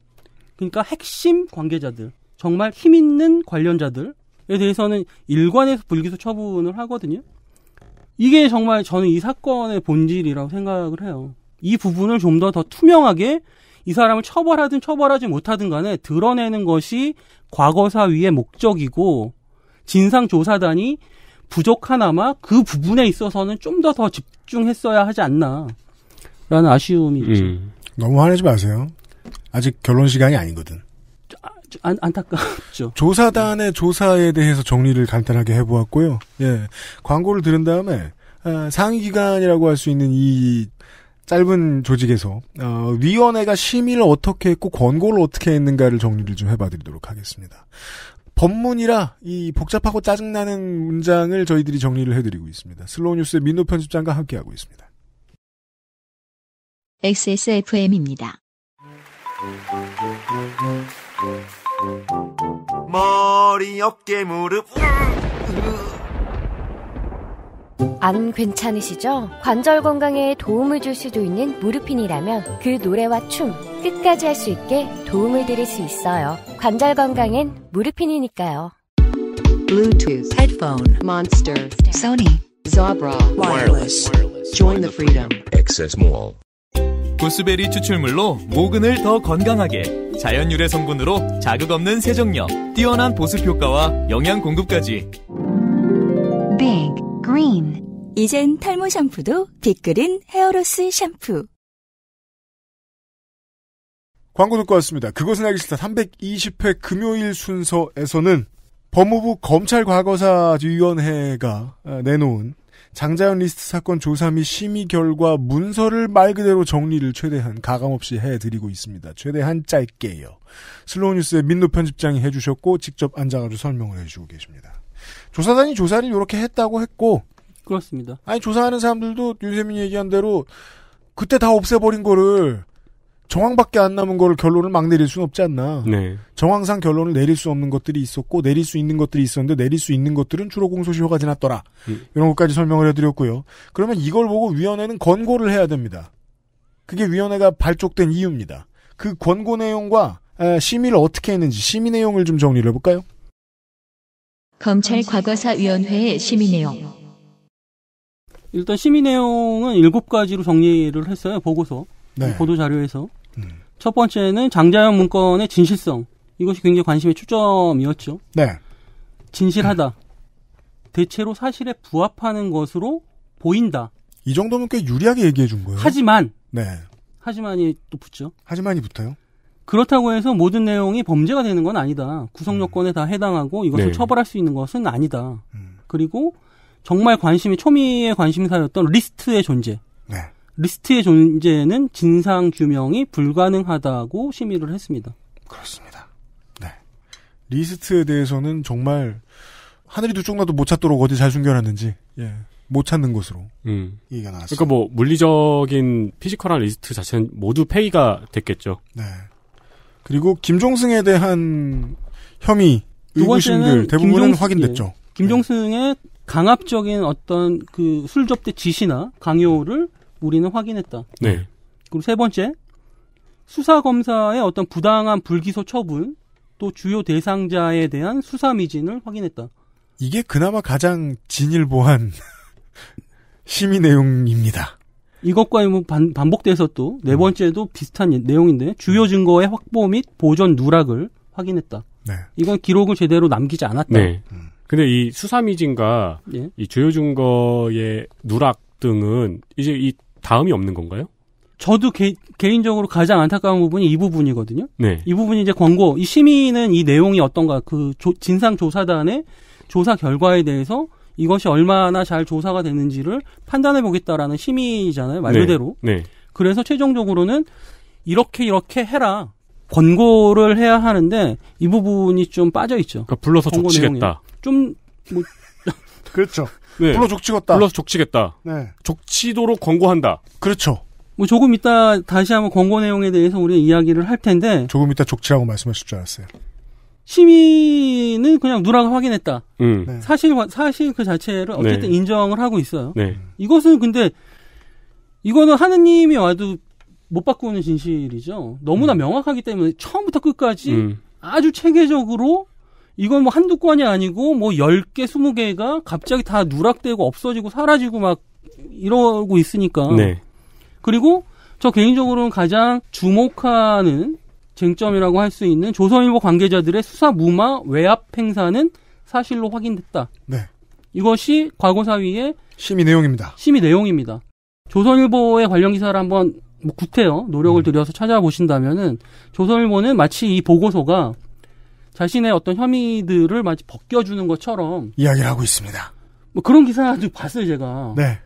그러니까 핵심 관계자들 정말 힘 있는 관련자들에 대해서는 일관해서 불기소 처분을 하거든요 이게 정말 저는 이 사건의 본질이라고 생각을 해요 이 부분을 좀 더더 더 투명하게 이 사람을 처벌하든 처벌하지 못하든 간에 드러내는 것이 과거사위의 목적이고 진상조사단이 부족하나마 그 부분에 있어서는 좀 더더 더 집중했어야 하지 않나라는 아쉬움이 음. 있죠. 음. 너무 화내지 마세요. 아직 결론 시간이 아니거든. 아, 안, 안타깝죠. 조사단의 네. 조사에 대해서 정리를 간단하게 해보았고요. 예. 광고를 들은 다음에, 아, 상위 기관이라고 할 수 있는 이 짧은 조직에서 어, 위원회가 심의를 어떻게 했고 권고를 어떻게 했는가를 정리를 좀 해봐드리도록 하겠습니다. 법문이라 이 복잡하고 짜증나는 문장을 저희들이 정리를 해드리고 있습니다. 슬로우 뉴스의 민노 편집장과 함께하고 있습니다. XSFM입니다. 머리 어깨 무릎 안 괜찮으시죠? 관절 건강에 도움을 줄 수도 있는 무르핀이라면 그 노래와 춤 끝까지 할 수 있게 도움을 드릴 수 있어요. 관절 건강엔 무르핀이니까요. Bluetooth, headphone, monster, Sony, Zabra, wireless. Join the freedom. Access Mall. 보스베리 추출물로 모근을 더 건강하게 자연 유래 성분으로 자극 없는 세정력, 뛰어난 보습 효과와 영양 공급까지. Bing. green. 이젠 탈모 샴푸도 빅그린 헤어로스 샴푸. 광고 듣고 왔습니다. 그것은 알기 싫다 320회 금요일 순서에서는 법무부 검찰과거사위원회가 아, 내놓은 장자연 리스트 사건 조사 및 심의 결과 문서를 말 그대로 정리를 최대한 가감없이 해드리고 있습니다. 최대한 짧게요. 슬로우 뉴스의 민노 편집장이 해주셨고 직접 앉아가지고 설명을 해주고 계십니다. 조사단이 조사를 이렇게 했다고 했고 그렇습니다. 아니 조사하는 사람들도 윤세민이 얘기한 대로 그때 다 없애버린 거를 정황밖에 안 남은 거를 결론을 막 내릴 수는 없지 않나. 네. 정황상 결론을 내릴 수 없는 것들이 있었고 내릴 수 있는 것들이 있었는데 내릴 수 있는 것들은 주로 공소시효가 지났더라. 음. 이런 것까지 설명을 해드렸고요. 그러면 이걸 보고 위원회는 권고를 해야 됩니다. 그게 위원회가 발족된 이유입니다. 그 권고 내용과 심의를 어떻게 했는지 심의 내용을 좀 정리를 해볼까요? 검찰 과거사위원회의 시민내용 일단 시민내용은 일곱 가지로 정리를 했어요. 보고서, 네. 보도 자료에서. 음. 첫 번째는 장자연 문건의 진실성. 이것이 굉장히 관심의 초점이었죠. 네. 진실하다. 대체로 사실에 부합하는 것으로 보인다. 이 정도면 꽤 유리하게 얘기해 준 거예요. 하지만. 네. 하지만이 또 붙죠. 하지만이 붙어요. 그렇다고 해서 모든 내용이 범죄가 되는 건 아니다. 구성 음. 요건에 다 해당하고 이것을 네. 처벌할 수 있는 것은 아니다. 음. 그리고 정말 관심이 초미의 관심사였던 리스트의 존재. 네. 리스트의 존재는 진상 규명이 불가능하다고 심의를 했습니다. 그렇습니다. 네. 리스트에 대해서는 정말 하늘이 두 쪽 나도 못 찾도록 어디 잘 숨겨놨는지 예. 못 찾는 것으로 음. 얘기가 나왔어요. 그러니까 뭐 물리적인 피지컬한 리스트 자체는 모두 폐기가 됐겠죠. 네. 그리고 김종승에 대한 혐의, 의구심들 대부분은 김종승, 확인됐죠. 예. 김종승의 강압적인 어떤 그 술접대 지시나 강요를 우리는 확인했다. 네. 그리고 세 번째, 수사 검사의 어떤 부당한 불기소 처분 또 주요 대상자에 대한 수사 미진을 확인했다. 이게 그나마 가장 진일보한 심의 내용입니다. 이것과 반, 반복돼서 또 네 번째도 비슷한 내용인데 주요 증거의 확보 및 보존 누락을 확인했다. 네. 이건 기록을 제대로 남기지 않았다. 네. 음. 근데 이 수사미진과 예? 이 주요 증거의 누락 등은 이제 이 다음이 없는 건가요? 저도 개, 인적으로 가장 안타까운 부분이 이 부분이거든요. 네. 이 부분이 이제 권고, 이 시민은 이 내용이 어떤가, 그 조, 진상조사단의 조사 결과에 대해서 이것이 얼마나 잘 조사가 되는지를 판단해 보겠다라는 심의잖아요. 말 네. 그대로. 네, 네. 그래서 최종적으로는 이렇게 이렇게 해라. 권고를 해야 하는데 이 부분이 좀 빠져 있죠. 그러니까 불러서 족치겠다. 좀 뭐 그렇죠. 네. 불러 족치겠다. 불러서 족치겠다. 네. 족치도록 권고한다. 그렇죠. 뭐 조금 이따 다시 한번 권고 내용에 대해서 우리가 이야기를 할 텐데 조금 이따 족치라고 말씀하실 줄 알았어요. 심의는 그냥 누락 을 확인했다. 음. 네. 사실 사실 그 자체를 네. 어쨌든 네. 인정을 하고 있어요. 네. 이것은 근데 이거는 하느님이 와도 못 바꾸는 진실이죠. 너무나 음. 명확하기 때문에 처음부터 끝까지 음. 아주 체계적으로 이건 뭐 한두 건이 아니고 뭐 10개, 20개가 갑자기 다 누락되고 없어지고 사라지고 막 이러고 있으니까. 네. 그리고 저 개인적으로는 가장 주목하는 쟁점이라고 할 수 있는 조선일보 관계자들의 수사 무마 외압 행사는 사실로 확인됐다. 네. 이것이 과거사위의 심의 내용입니다. 심의 내용입니다. 조선일보의 관련 기사를 한번 뭐 구태여 노력을 음. 들여서 찾아보신다면은 조선일보는 마치 이 보고서가 자신의 어떤 혐의들을 마치 벗겨주는 것처럼 이야기를 하고 있습니다. 뭐 그런 기사도 봤어요 제가. 네.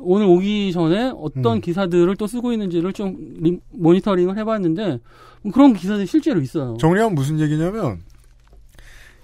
오늘 오기 전에 어떤 음. 기사들을 또 쓰고 있는지를 좀 모니터링을 해봤는데 뭐 그런 기사들이 실제로 있어요. 정리하면 무슨 얘기냐면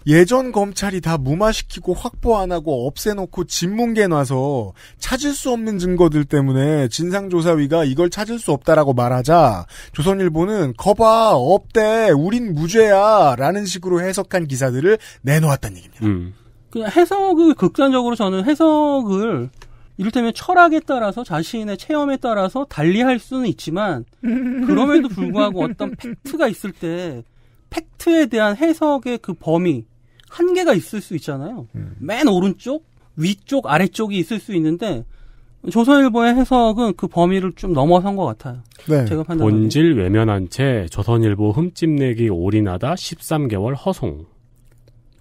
예전 검찰이 다 무마시키고 확보 안 하고 없애놓고 진뭉개 놔서 찾을 수 없는 증거들 때문에 진상조사위가 이걸 찾을 수 없다라고 말하자 조선일보는 거봐 없대 우린 무죄야 라는 식으로 해석한 기사들을 내놓았다는 얘기입니다. 음. 그냥 해석을 극단적으로 저는 해석을 이를테면 철학에 따라서 자신의 체험에 따라서 달리할 수는 있지만 그럼에도 불구하고 어떤 팩트가 있을 때 팩트에 대한 해석의 그 범위 한계가 있을 수 있잖아요. 음. 맨 오른쪽, 위쪽, 아래쪽이 있을 수 있는데 조선일보의 해석은 그 범위를 좀 넘어선 것 같아요. 네. 제가 판단 본질 외면한 채 조선일보 흠집내기 올인하다 13개월 허송.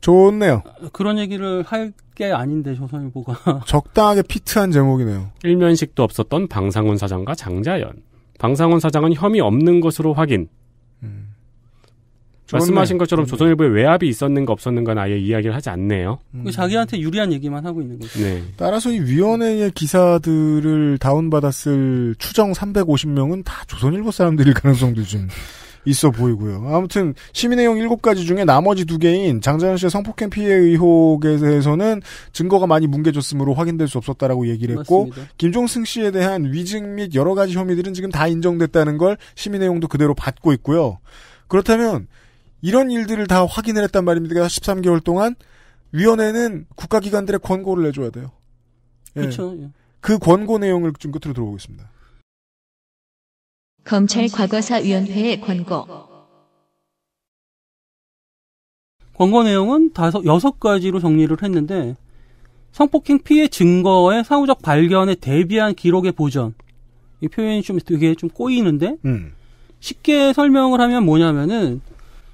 좋네요. 그런 얘기를 할게 아닌데 조선일보가 적당하게 피트한 제목이네요. 일면식도 없었던 방상훈 사장과 장자연. 방상훈 사장은 혐의 없는 것으로 확인. 음. 말씀하신 것처럼 음. 조선일보에 외압이 있었는가 없었는가 아예 이야기를 하지 않네요. 음. 그 자기한테 유리한 얘기만 하고 있는 거죠. 네. 따라서 이 위원회의 기사들을 다운받았을 추정 350명은 다 조선일보 사람들일 가능성도 좀 있어 보이고요. 아무튼 시민의용 일곱 가지 중에 나머지 두 개인 장자연 씨의 성폭행 피해 의혹에 대해서는 증거가 많이 뭉개졌으므로 확인될 수 없었다라고 얘기를 했고 맞습니다. 김종승 씨에 대한 위증 및 여러 가지 혐의들은 지금 다 인정됐다는 걸 시민의용도 그대로 받고 있고요. 그렇다면 이런 일들을 다 확인을 했단 말입니다. 13개월 동안 위원회는 국가기관들의 권고를 내줘야 돼요. 예. 그렇죠. 그 권고 내용을 좀 끝으로 들어보겠습니다. 검찰 과거사위원회의 권고. 권고 내용은 다섯 여섯 가지로 정리를 했는데 성폭행 피해 증거의 사후적 발견에 대비한 기록의 보전. 이 표현이 좀 되게 좀 꼬이는데 음. 쉽게 설명을 하면 뭐냐면은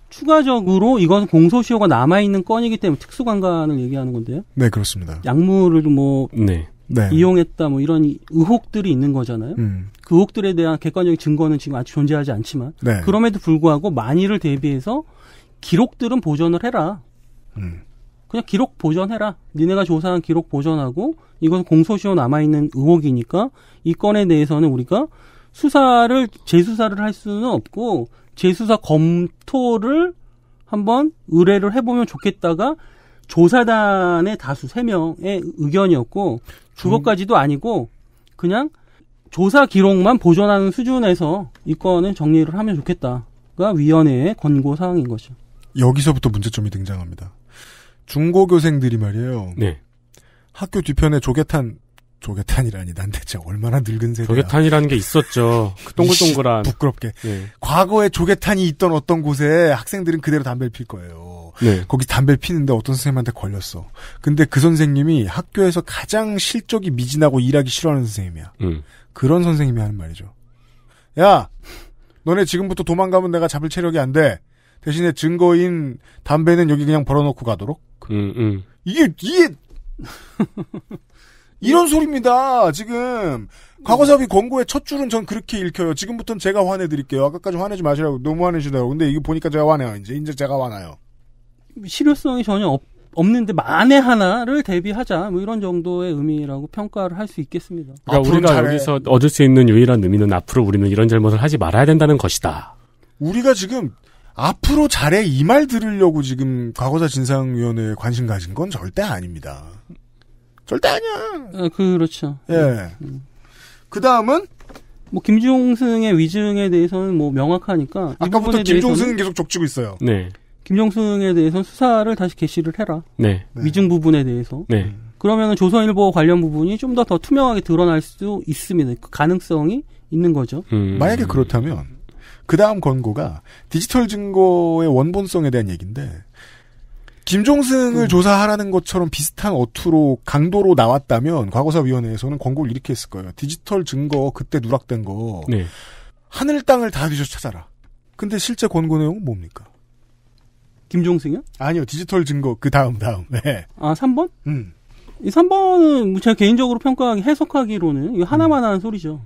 추가적으로 이건 공소시효가 남아 있는 건이기 때문에 특수관관을 얘기하는 건데요. 네 그렇습니다. 약물을 뭐 네. 네. 이용했다 뭐 이런 의혹들이 있는 거잖아요. 음. 그 의혹들에 대한 객관적인 증거는 지금 아직 존재하지 않지만 네. 그럼에도 불구하고 만일을 대비해서 기록들은 보존을 해라. 음. 그냥 기록 보존해라. 니네가 조사한 기록 보존하고 이것은 공소시효 남아 있는 의혹이니까 이 건에 대해서는 우리가 수사를 재수사를 할 수는 없고 재수사 검토를 한번 의뢰를 해보면 좋겠다가 조사단의 다수 3명의 의견이었고 주거까지도 아니고 그냥 조사 기록만 보존하는 수준에서 이 건은 정리를 하면 좋겠다가 위원회의 권고 사항인 것이죠. 여기서부터 문제점이 등장합니다. 중고교생들이 말이에요. 네. 학교 뒤편에 조개탄 조개탄이라니 난 대체 얼마나 늙은 세대야. 조개탄이라는 게 있었죠. 그 동글동글한. 부끄럽게. 네. 과거에 조개탄이 있던 어떤 곳에 학생들은 그대로 담배를 필 거예요. 네. 거기 담배 피는데 어떤 선생님한테 걸렸어. 근데 그 선생님이 학교에서 가장 실적이 미진하고 일하기 싫어하는 선생님이야. 음. 그런 선생님이 하는 말이죠. 야, 너네 지금부터 도망가면 내가 잡을 체력이 안 돼. 대신에 증거인 담배는 여기 그냥 벌어놓고 가도록. 음, 음. 이게 이게 이런 소리입니다. 지금 과거사비 권고의 첫 줄은 전 그렇게 읽혀요. 지금부터는 제가 화내드릴게요. 아까까지 화내지 마시라고 너무 화내시더라고. 근데 이거 보니까 제가 화내요. 이제 이제 제가 화나요. 실효성이 전혀 없, 없는데 만에 하나를 대비하자 뭐 이런 정도의 의미라고 평가를 할 수 있겠습니다. 그러니까 우리가 잘해. 여기서 얻을 수 있는 유일한 의미는 앞으로 우리는 이런 잘못을 하지 말아야 된다는 것이다. 우리가 지금 앞으로 잘해 이 말 들으려고 지금 과거사 진상위원회에 관심 가진 건 절대 아닙니다. 절대 아니야. 아, 그렇죠. 예. 네. 음. 그 다음은 뭐 김종승의 위증에 대해서는 뭐 명확하니까 아까부터 김종승은 계속 족치고 있어요. 네. 김정승에 대해서는 수사를 다시 개시를 해라. 네. 위증 네. 부분에 대해서. 네. 그러면 조선일보 관련 부분이 좀 더 더 투명하게 드러날 수 있습니다. 그 가능성이 있는 거죠. 음. 만약에 그렇다면 그 다음 권고가 디지털 증거의 원본성에 대한 얘기인데 김종승을 음. 조사하라는 것처럼 비슷한 어투로 강도로 나왔다면 과거사위원회에서는 권고를 이렇게 했을 거예요. 디지털 증거 그때 누락된 거 네. 하늘 땅을 다 뒤져 찾아라. 근데 실제 권고 내용은 뭡니까? 김종승이요? 아니요, 디지털 증거, 그 다음, 다음. 네. 아, 3번? 음. 이 3번은 뭐 제가 개인적으로 평가하기, 해석하기로는 이 하나만 음. 하는 소리죠.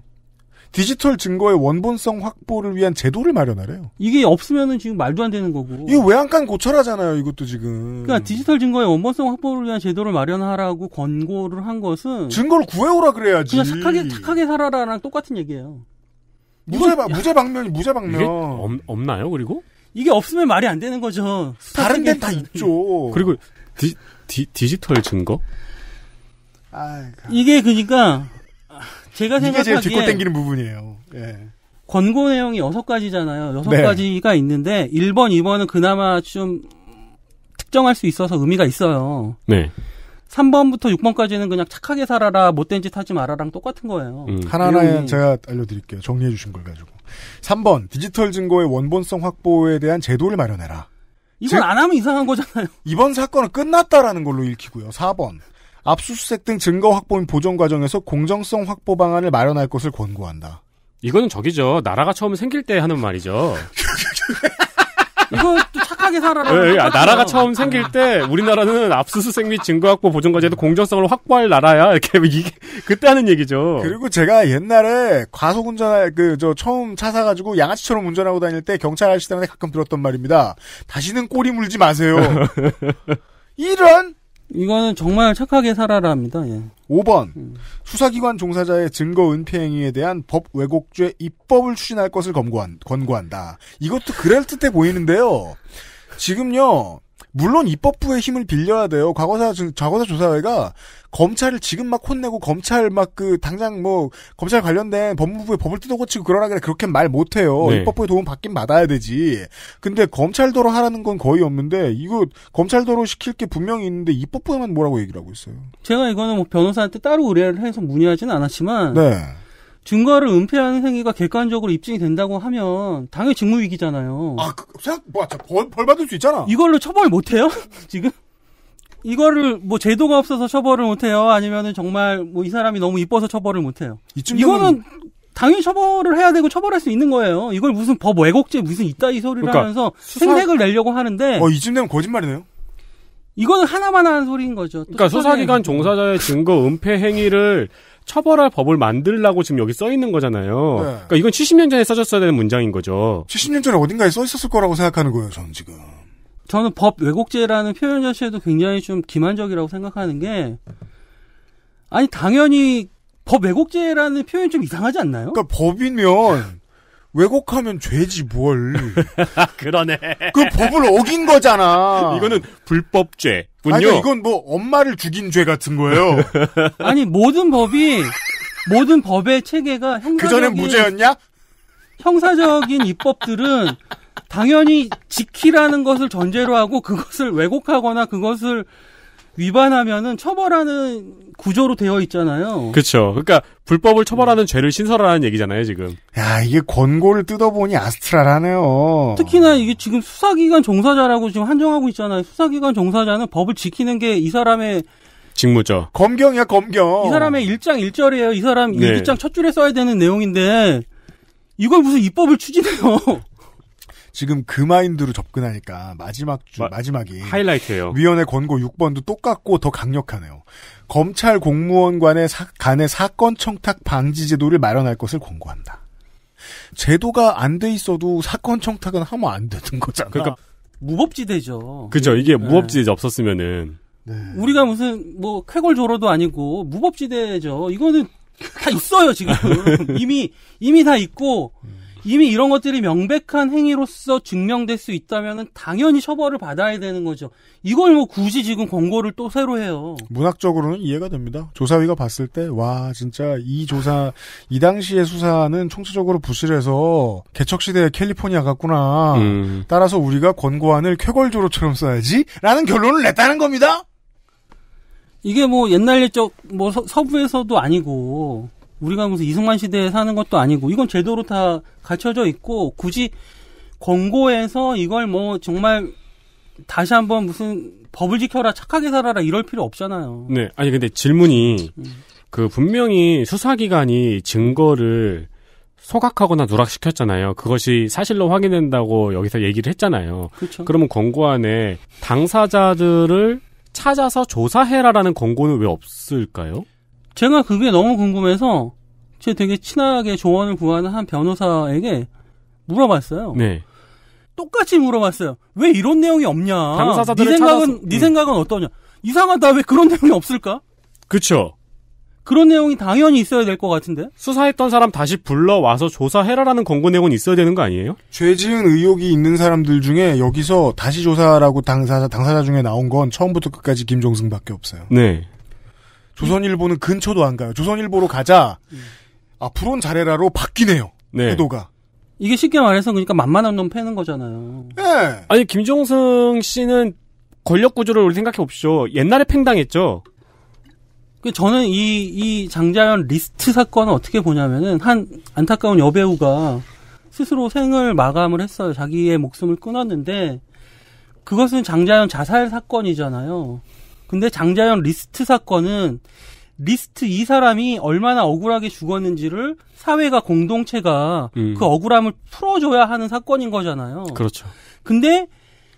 디지털 증거의 원본성 확보를 위한 제도를 마련하래요. 이게 없으면은 지금 말도 안 되는 거고. 이거 외양간 고철하잖아요, 이것도 지금. 그러니까 디지털 증거의 원본성 확보를 위한 제도를 마련하라고 권고를 한 것은 증거를 구해오라 그래야지. 그냥 착하게 착하게 살아라랑 똑같은 얘기예요. 무죄 방 무죄 방면이 무죄 방면. 없, 없나요, 그리고? 이게 없으면 말이 안 되는 거죠. 다른 데다 있죠. 그리고 디, 디, 디지털 증거? 아, 이게 그러니까 제가 생각하기에 이게 제일 뒷골 땡기는 부분이에요. 예. 권고 내용이 여섯 가지잖아요. 여섯 네. 가지가 있는데 1번, 2번은 그나마 좀 특정할 수 있어서 의미가 있어요. 네. 3번부터 6번까지는 그냥 착하게 살아라, 못된 짓 하지 말아라랑 똑같은 거예요. 음. 하나하나 내 제가 알려드릴게요. 정리해 주신 걸 가지고. 3번 디지털 증거의 원본성 확보에 대한 제도를 마련해라. 이건 제... 안 하면 이상한 거잖아요. 이번 사건은 끝났다라는 걸로 읽히고요. 4번 압수수색 등 증거 확보 및 보존 과정에서 공정성 확보 방안을 마련할 것을 권고한다. 이거는 저기죠. 나라가 처음 생길 때 하는 말이죠. 이거 편게 살아라. 예, 예 아, 나라가 처음 생길 때 우리나라는 압수수색 및 증거확보 보증과제도 공정성을 확보할 나라야. 이렇게 이게 그때 하는 얘기죠. 그리고 제가 옛날에 과속 운전할 그 저 처음 차 사가지고 양아치처럼 운전하고 다닐 때 경찰 아저씨들한테 가끔 들었던 말입니다. 다시는 꼬리 물지 마세요. 이런 이거는 정말 착하게 살아라 합니다. 예. 5번 수사기관 종사자의 증거 은폐 행위에 대한 법 왜곡죄 입법을 추진할 것을 검고한, 권고한다. 이것도 그럴듯해 보이는데요. 지금요. 물론 입법부의 힘을 빌려야 돼요. 과거사 과거사 조사회가 검찰을 지금 막 혼내고 검찰 막 그 당장 뭐 검찰 관련된 법무부의 법을 뜯어고치고 그러라그래 그렇게 말 못해요. 네. 입법부의 도움 받긴 받아야 되지. 근데 검찰도로 하라는 건 거의 없는데 이거 검찰도로 시킬 게 분명히 있는데 입법부에만 뭐라고 얘기를 하고 있어요. 제가 이거는 뭐 변호사한테 따로 의뢰를 해서 문의하지는 않았지만. 네. 증거를 은폐하는 행위가 객관적으로 입증이 된다고 하면 당연히 직무위기잖아요. 아, 그, 뭐, 벌, 벌 받을 수 있잖아. 이걸로 처벌 못해요? 지금? 이거를 뭐 제도가 없어서 처벌을 못해요? 아니면은 정말 뭐 이 사람이 너무 이뻐서 처벌을 못해요? 이거는 당연히 처벌을 해야 되고 처벌할 수 있는 거예요. 이걸 무슨 법 왜곡죄 무슨 이따이 소리를 그러니까 하면서 수사... 생색을 내려고 하는데. 어, 이쯤 되면 거짓말이네요? 이거는 하나만 하는 소리인 거죠. 그러니까 수사기관 종사자의 증거 은폐 행위를 처벌할 법을 만들라고 지금 여기 써 있는 거잖아요. 네. 그러니까 이건 70년 전에 써졌어야 되는 문장인 거죠. 70년 전에 어딘가에 써 있었을 거라고 생각하는 거예요, 저는 지금. 저는 법 왜곡죄라는 표현 자체도 굉장히 좀 기만적이라고 생각하는 게 아니 당연히 법 왜곡죄라는 표현 이좀 이상하지 않나요? 그러니까 법이면 왜곡하면 죄지 뭘. 그러네. 그 법을 어긴 거잖아. 이거는 불법죄군요. 아니 이건 뭐 엄마를 죽인 죄 같은 거예요. 아니 모든 법이 모든 법의 체계가 형사적인 그 전엔 무죄였냐? 형사적인 입법들은 당연히 지키라는 것을 전제로 하고 그것을 왜곡하거나 그것을 위반하면은 처벌하는 구조로 되어 있잖아요. 그렇죠. 그러니까 불법을 처벌하는 죄를 신설하라는 얘기잖아요, 지금. 야, 이게 권고를 뜯어보니 아스트라라네요 특히나 이게 지금 수사기관 종사자라고 지금 한정하고 있잖아요. 수사기관 종사자는 법을 지키는 게 이 사람의 직무죠. 검경이야, 검경. 이 사람의 일장 일절이에요. 이 사람 일장 네. 첫 줄에 써야 되는 내용인데 이걸 무슨 입법을 추진해요. 지금 그 마인드로 접근하니까 마지막 주 마, 지막이 하이라이트예요. 위원회 권고 6번도 똑같고 더 강력하네요. 검찰 공무원 간의, 사, 간의 사건 청탁 방지 제도를 마련할 것을 권고한다. 제도가 안 돼 있어도 사건 청탁은 하면 안 되는 거잖아. 그러니까 무법지대죠. 그죠. 이게 네. 무법지대 없었으면은 네. 우리가 무슨 뭐 쾌골조로도 아니고 무법지대죠. 이거는 다 있어요 지금 이미 이미 다 있고 음. 이미 이런 것들이 명백한 행위로서 증명될 수 있다면 당연히 처벌을 받아야 되는 거죠. 이걸 뭐 굳이 지금 권고를 또 새로 해요. 문학적으로는 이해가 됩니다. 조사위가 봤을 때, 와, 진짜 이 조사, 이 당시의 수사는 총체적으로 부실해서 개척시대의 캘리포니아 같구나. 음. 따라서 우리가 권고안을 쾌걸조로처럼 써야지? 라는 결론을 냈다는 겁니다! 이게 뭐 옛날 일적 뭐 서, 부에서도 아니고 우리가 무슨 이승만 시대에 사는 것도 아니고 이건 제도로 다 갖춰져 있고 굳이 권고에서 이걸 뭐 정말 다시 한번 무슨 법을 지켜라 착하게 살아라 이럴 필요 없잖아요. 네. 아니 근데 질문이 음. 그 분명히 수사기관이 증거를 소각하거나 누락시켰잖아요. 그것이 사실로 확인된다고 여기서 얘기를 했잖아요. 그렇죠. 그러면 권고 안에 당사자들을 찾아서 조사해라라는 권고는 왜 없을까요? 제가 그게 너무 궁금해서 제 되게 친하게 조언을 구하는 한 변호사에게 물어봤어요. 네. 똑같이 물어봤어요. 왜 이런 내용이 없냐? 당사자들네 생각은 찾아서, 음. 네 생각은 어떠냐? 이상하다. 왜 그런 내용이 없을까? 그렇죠. 그런 내용이 당연히 있어야 될 것 같은데? 수사했던 사람 다시 불러와서 조사해라라는 권고 내용은 있어야 되는 거 아니에요? 죄 지은 의혹이 있는 사람들 중에 여기서 다시 조사라고 당사자, 당사자 중에 나온 건 처음부터 끝까지 김종승밖에 없어요. 네. 조선일보는 근처도 안 가요. 조선일보로 가자. 음. 앞으로는 잘해라로 바뀌네요. 네. 태도가. 이게 쉽게 말해서 그러니까 만만한 놈 패는 거잖아요. 네. 아니 김종승 씨는 권력 구조를 우리 생각해 봅시오. 옛날에 팽당했죠. 그 저는 이, 이 장자연 리스트 사건을 어떻게 보냐면은, 한 안타까운 여배우가 스스로 생을 마감을 했어요. 자기의 목숨을 끊었는데, 그것은 장자연 자살 사건이잖아요. 근데 장자연 리스트 사건은 리스트 이 사람이 얼마나 억울하게 죽었는지를 사회가 공동체가 음. 그 억울함을 풀어줘야 하는 사건인 거잖아요. 그렇죠. 근데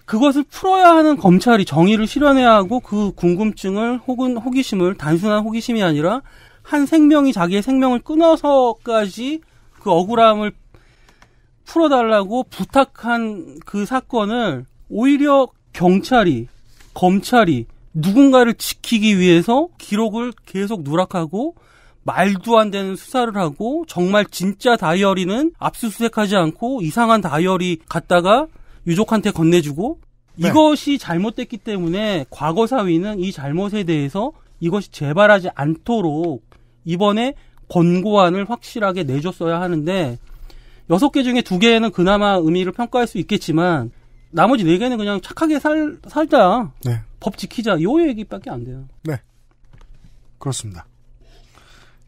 그것을 풀어야 하는 검찰이 정의를 실현해야 하고 그 궁금증을 혹은 호기심을 단순한 호기심이 아니라 한 생명이 자기의 생명을 끊어서까지 그 억울함을 풀어달라고 부탁한 그 사건을 오히려 경찰이 검찰이 누군가를 지키기 위해서 기록을 계속 누락하고 말도 안 되는 수사를 하고 정말 진짜 다이어리는 압수수색하지 않고 이상한 다이어리 갖다가 유족한테 건네주고 네. 이것이 잘못됐기 때문에 과거 사위는 이 잘못에 대해서 이것이 재발하지 않도록 이번에 권고안을 확실하게 내줬어야 하는데 여섯 개 중에 두 개는 그나마 의미를 평가할 수 있겠지만 나머지 네 개는 그냥 착하게 살 살자. 네. 법 지키자. 요 얘기밖에 안 돼요. 네. 그렇습니다.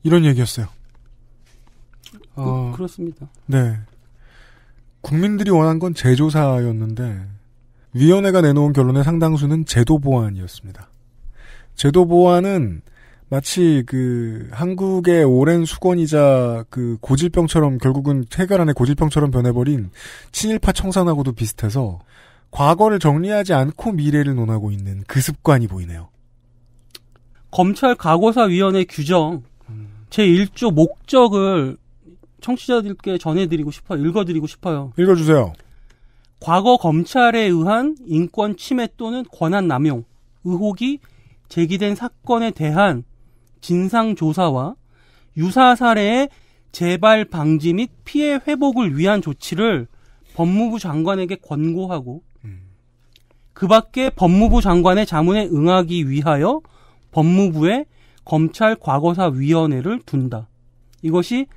이런 얘기였어요. 그, 어, 그렇습니다. 네. 국민들이 원한 건 재조사였는데 위원회가 내놓은 결론의 상당수는 제도 보완이었습니다. 제도 보완은 마치 그 한국의 오랜 수건이자 그 고질병처럼 결국은 퇴가란의 고질병처럼 변해버린 친일파 청산하고도 비슷해서 과거를 정리하지 않고 미래를 논하고 있는 그 습관이 보이네요. 검찰 과거사위원회 규정 제1조 목적을 청취자들께 전해드리고 싶어요. 읽어드리고 싶어요. 읽어주세요. 과거 검찰에 의한 인권 침해 또는 권한 남용 의혹이 제기된 사건에 대한 진상조사와 유사 사례의 재발 방지 및 피해 회복을 위한 조치를 법무부 장관에게 권고하고 음. 그 밖에 법무부 장관의 자문에 응하기 위하여 법무부에 검찰 과거사 위원회를 둔다. 이것이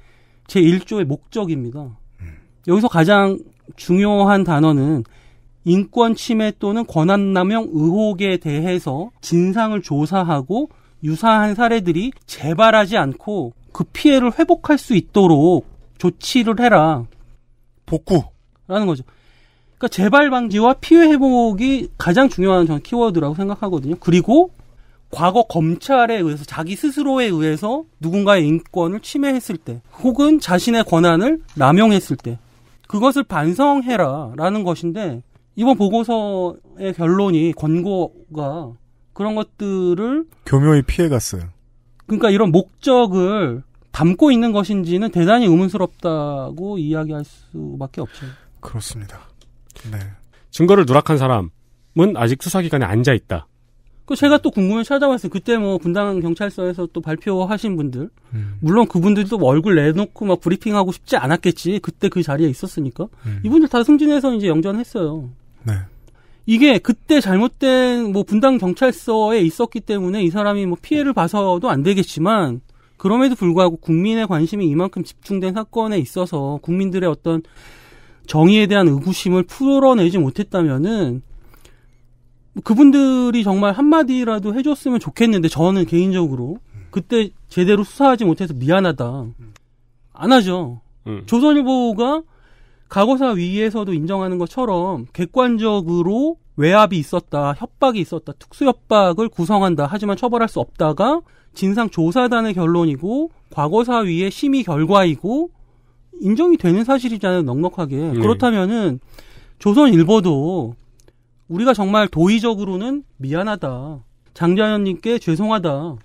제1조의 목적입니다. 음. 여기서 가장 중요한 단어는 인권 침해 또는 권한 남용 의혹에 대해서 진상을 조사하고 유사한 사례들이 재발하지 않고 그 피해를 회복할 수 있도록 조치를 해라. 복구. 라는 거죠. 그러니까 재발 방지와 피해 회복이 가장 중요한 저는 키워드라고 생각하거든요. 그리고 과거 검찰에 의해서 자기 스스로에 의해서 누군가의 인권을 침해했을 때 혹은 자신의 권한을 남용했을 때 그것을 반성해라라는 것인데 이번 보고서의 결론이 권고가 그런 것들을 교묘히 피해갔어요. 그러니까 이런 목적을 담고 있는 것인지는 대단히 의문스럽다고 이야기할 수밖에 없죠. 그렇습니다. 네. 증거를 누락한 사람은 아직 수사기관에 앉아 있다. 그 제가 또 궁금해 찾아봤어요. 그때 뭐 분당 경찰서에서 또 발표하신 분들, 음. 물론 그분들도 얼굴 내놓고 막 브리핑하고 싶지 않았겠지. 그때 그 자리에 있었으니까 음. 이분들 다 승진해서 이제 영전했어요. 네. 이게 그때 잘못된 뭐 분당 경찰서에 있었기 때문에 이 사람이 뭐 피해를 봐서도 안 되겠지만 그럼에도 불구하고 국민의 관심이 이만큼 집중된 사건에 있어서 국민들의 어떤 정의에 대한 의구심을 풀어내지 못했다면은 그분들이 정말 한마디라도 해줬으면 좋겠는데 저는 개인적으로 그때 제대로 수사하지 못해서 미안하다 안 하죠 음. 조선일보가 과거사 위에서도 인정하는 것처럼 객관적으로 외압이 있었다, 협박이 있었다, 특수협박을 구성한다, 하지만 처벌할 수 없다가 진상조사단의 결론이고 과거사위의 심의 결과이고 인정이 되는 사실이잖아요, 넉넉하게. 네. 그렇다면은 조선일보도 우리가 정말 도의적으로는 미안하다. 장자연님께 죄송하다.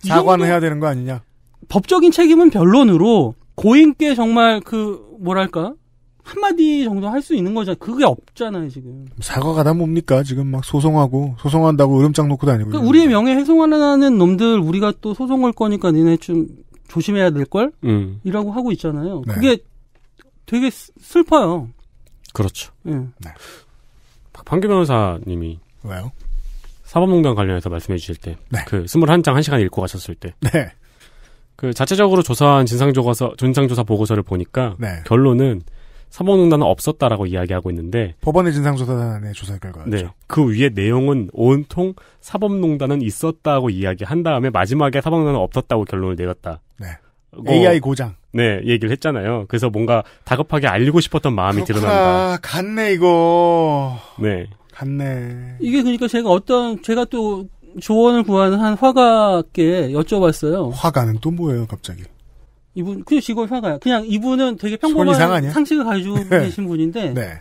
사과는 해야 되는 거 아니냐? 법적인 책임은 변론으로 고인께 정말 그 뭐랄까 한마디 정도 할 수 있는 거잖아. 그게 없잖아요, 지금. 사과가 다 뭡니까? 지금 막 소송하고, 소송한다고 으름장 놓고 다니고. 그러니까 우리의 명예 훼손하는 놈들, 우리가 또 소송 걸 거니까 니네 좀 조심해야 될걸? 음. 이라고 하고 있잖아요. 네. 그게 되게 슬퍼요. 그렇죠. 예. 네. 판규 변호사님이. 왜요? 사법농단 관련해서 말씀해 주실 때. 네. 그 21장 1시간 읽고 가셨을 때. 네. 그 자체적으로 조사한 진상조사, 진상조사 보고서를 보니까. 네. 결론은 사법농단은 없었다라고 이야기하고 있는데 법원의 진상조사단의 조사 결과였죠. 네, 그 위에 내용은 온통 사법농단은 있었다고 이야기한 다음에 마지막에 사법농단은 없었다고 결론을 내렸다. 네. 어, AI 고장. 네, 얘기를 했잖아요. 그래서 뭔가 다급하게 알리고 싶었던 마음이 그렇나 드러난다. 갔네 이거. 네. 갔네. 이게 그러니까 제가 어떤 제가 또 조언을 구하는 한 화가께 여쭤봤어요. 화가는 또 뭐예요, 갑자기? 이분 그냥 직업 화가야. 그냥 이분은 되게 평범한 상식을 가지고 네. 계신 분인데 네.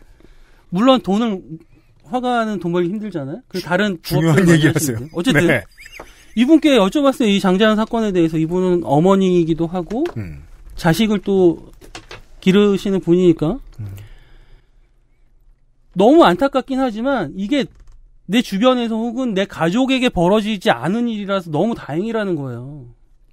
물론 돈은 화가는 돈 벌기 힘들잖아요. 그 다른 중요한 얘기였어요. 어쨌든 네. 이분께 여쭤봤어요. 이 장자연 사건에 대해서 이분은 어머니이기도 하고 음. 자식을 또 기르시는 분이니까 음. 너무 안타깝긴 하지만 이게 내 주변에서 혹은 내 가족에게 벌어지지 않은 일이라서 너무 다행이라는 거예요.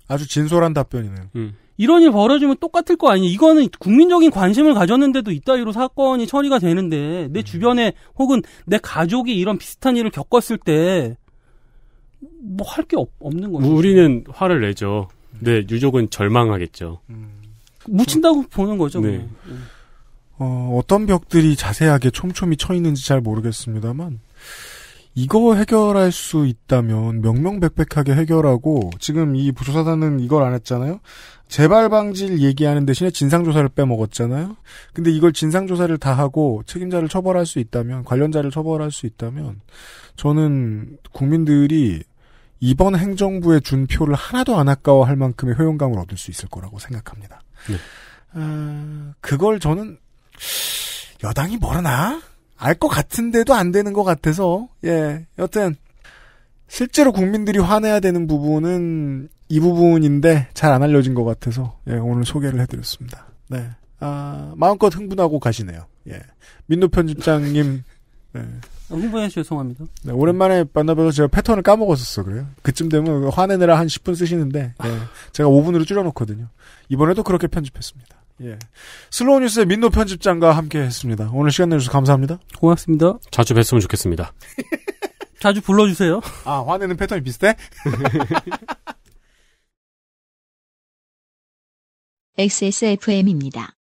아주 진솔한 답변이네요. 음. 이런 일 벌어지면 똑같을 거 아니에요. 이거는 국민적인 관심을 가졌는데도 이따위로 사건이 처리가 되는데 내 주변에 혹은 내 가족이 이런 비슷한 일을 겪었을 때 뭐 할 게 없는 거죠. 우리는 화를 내죠. 네, 유족은 절망하겠죠. 음. 묻힌다고 보는 거죠. 네. 음. 어, 어떤 벽들이 자세하게 촘촘히 쳐 있는지 잘 모르겠습니다만 이거 해결할 수 있다면 명명백백하게 해결하고 지금 이부 조사단은 이걸 안 했잖아요. 재발 방지를 얘기하는 대신에 진상 조사를 빼먹었잖아요. 근데 이걸 진상 조사를 다 하고 책임자를 처벌할 수 있다면 관련자를 처벌할 수 있다면 저는 국민들이 이번 행정부에 준 표를 하나도 안 아까워할 만큼의 효용감을 얻을 수 있을 거라고 생각합니다. 네. 어, 그걸 저는 여당이 뭐라나? 알것 같은데도 안 되는 것 같아서 예 여튼 실제로 국민들이 화내야 되는 부분은 이 부분인데 잘 안 알려진 것 같아서 예 오늘 소개를 해드렸습니다. 네. 아, 마음껏 흥분하고 가시네요. 예. 민노 편집장님. 네. 흥분해 죄송합니다. 네, 오랜만에 만나봐서 제가 패턴을 까먹었었어 그래요. 그쯤 되면 화내느라 한 10분 쓰시는데 예. 제가 5분으로 줄여놓거든요. 이번에도 그렇게 편집했습니다. 예. 슬로우 뉴스의 민노 편집장과 함께 했습니다. 오늘 시간 내주셔서 감사합니다. 고맙습니다. 자주 뵀으면 좋겠습니다. 자주 불러주세요. 아, 화내는 패턴이 비슷해? XSFM입니다.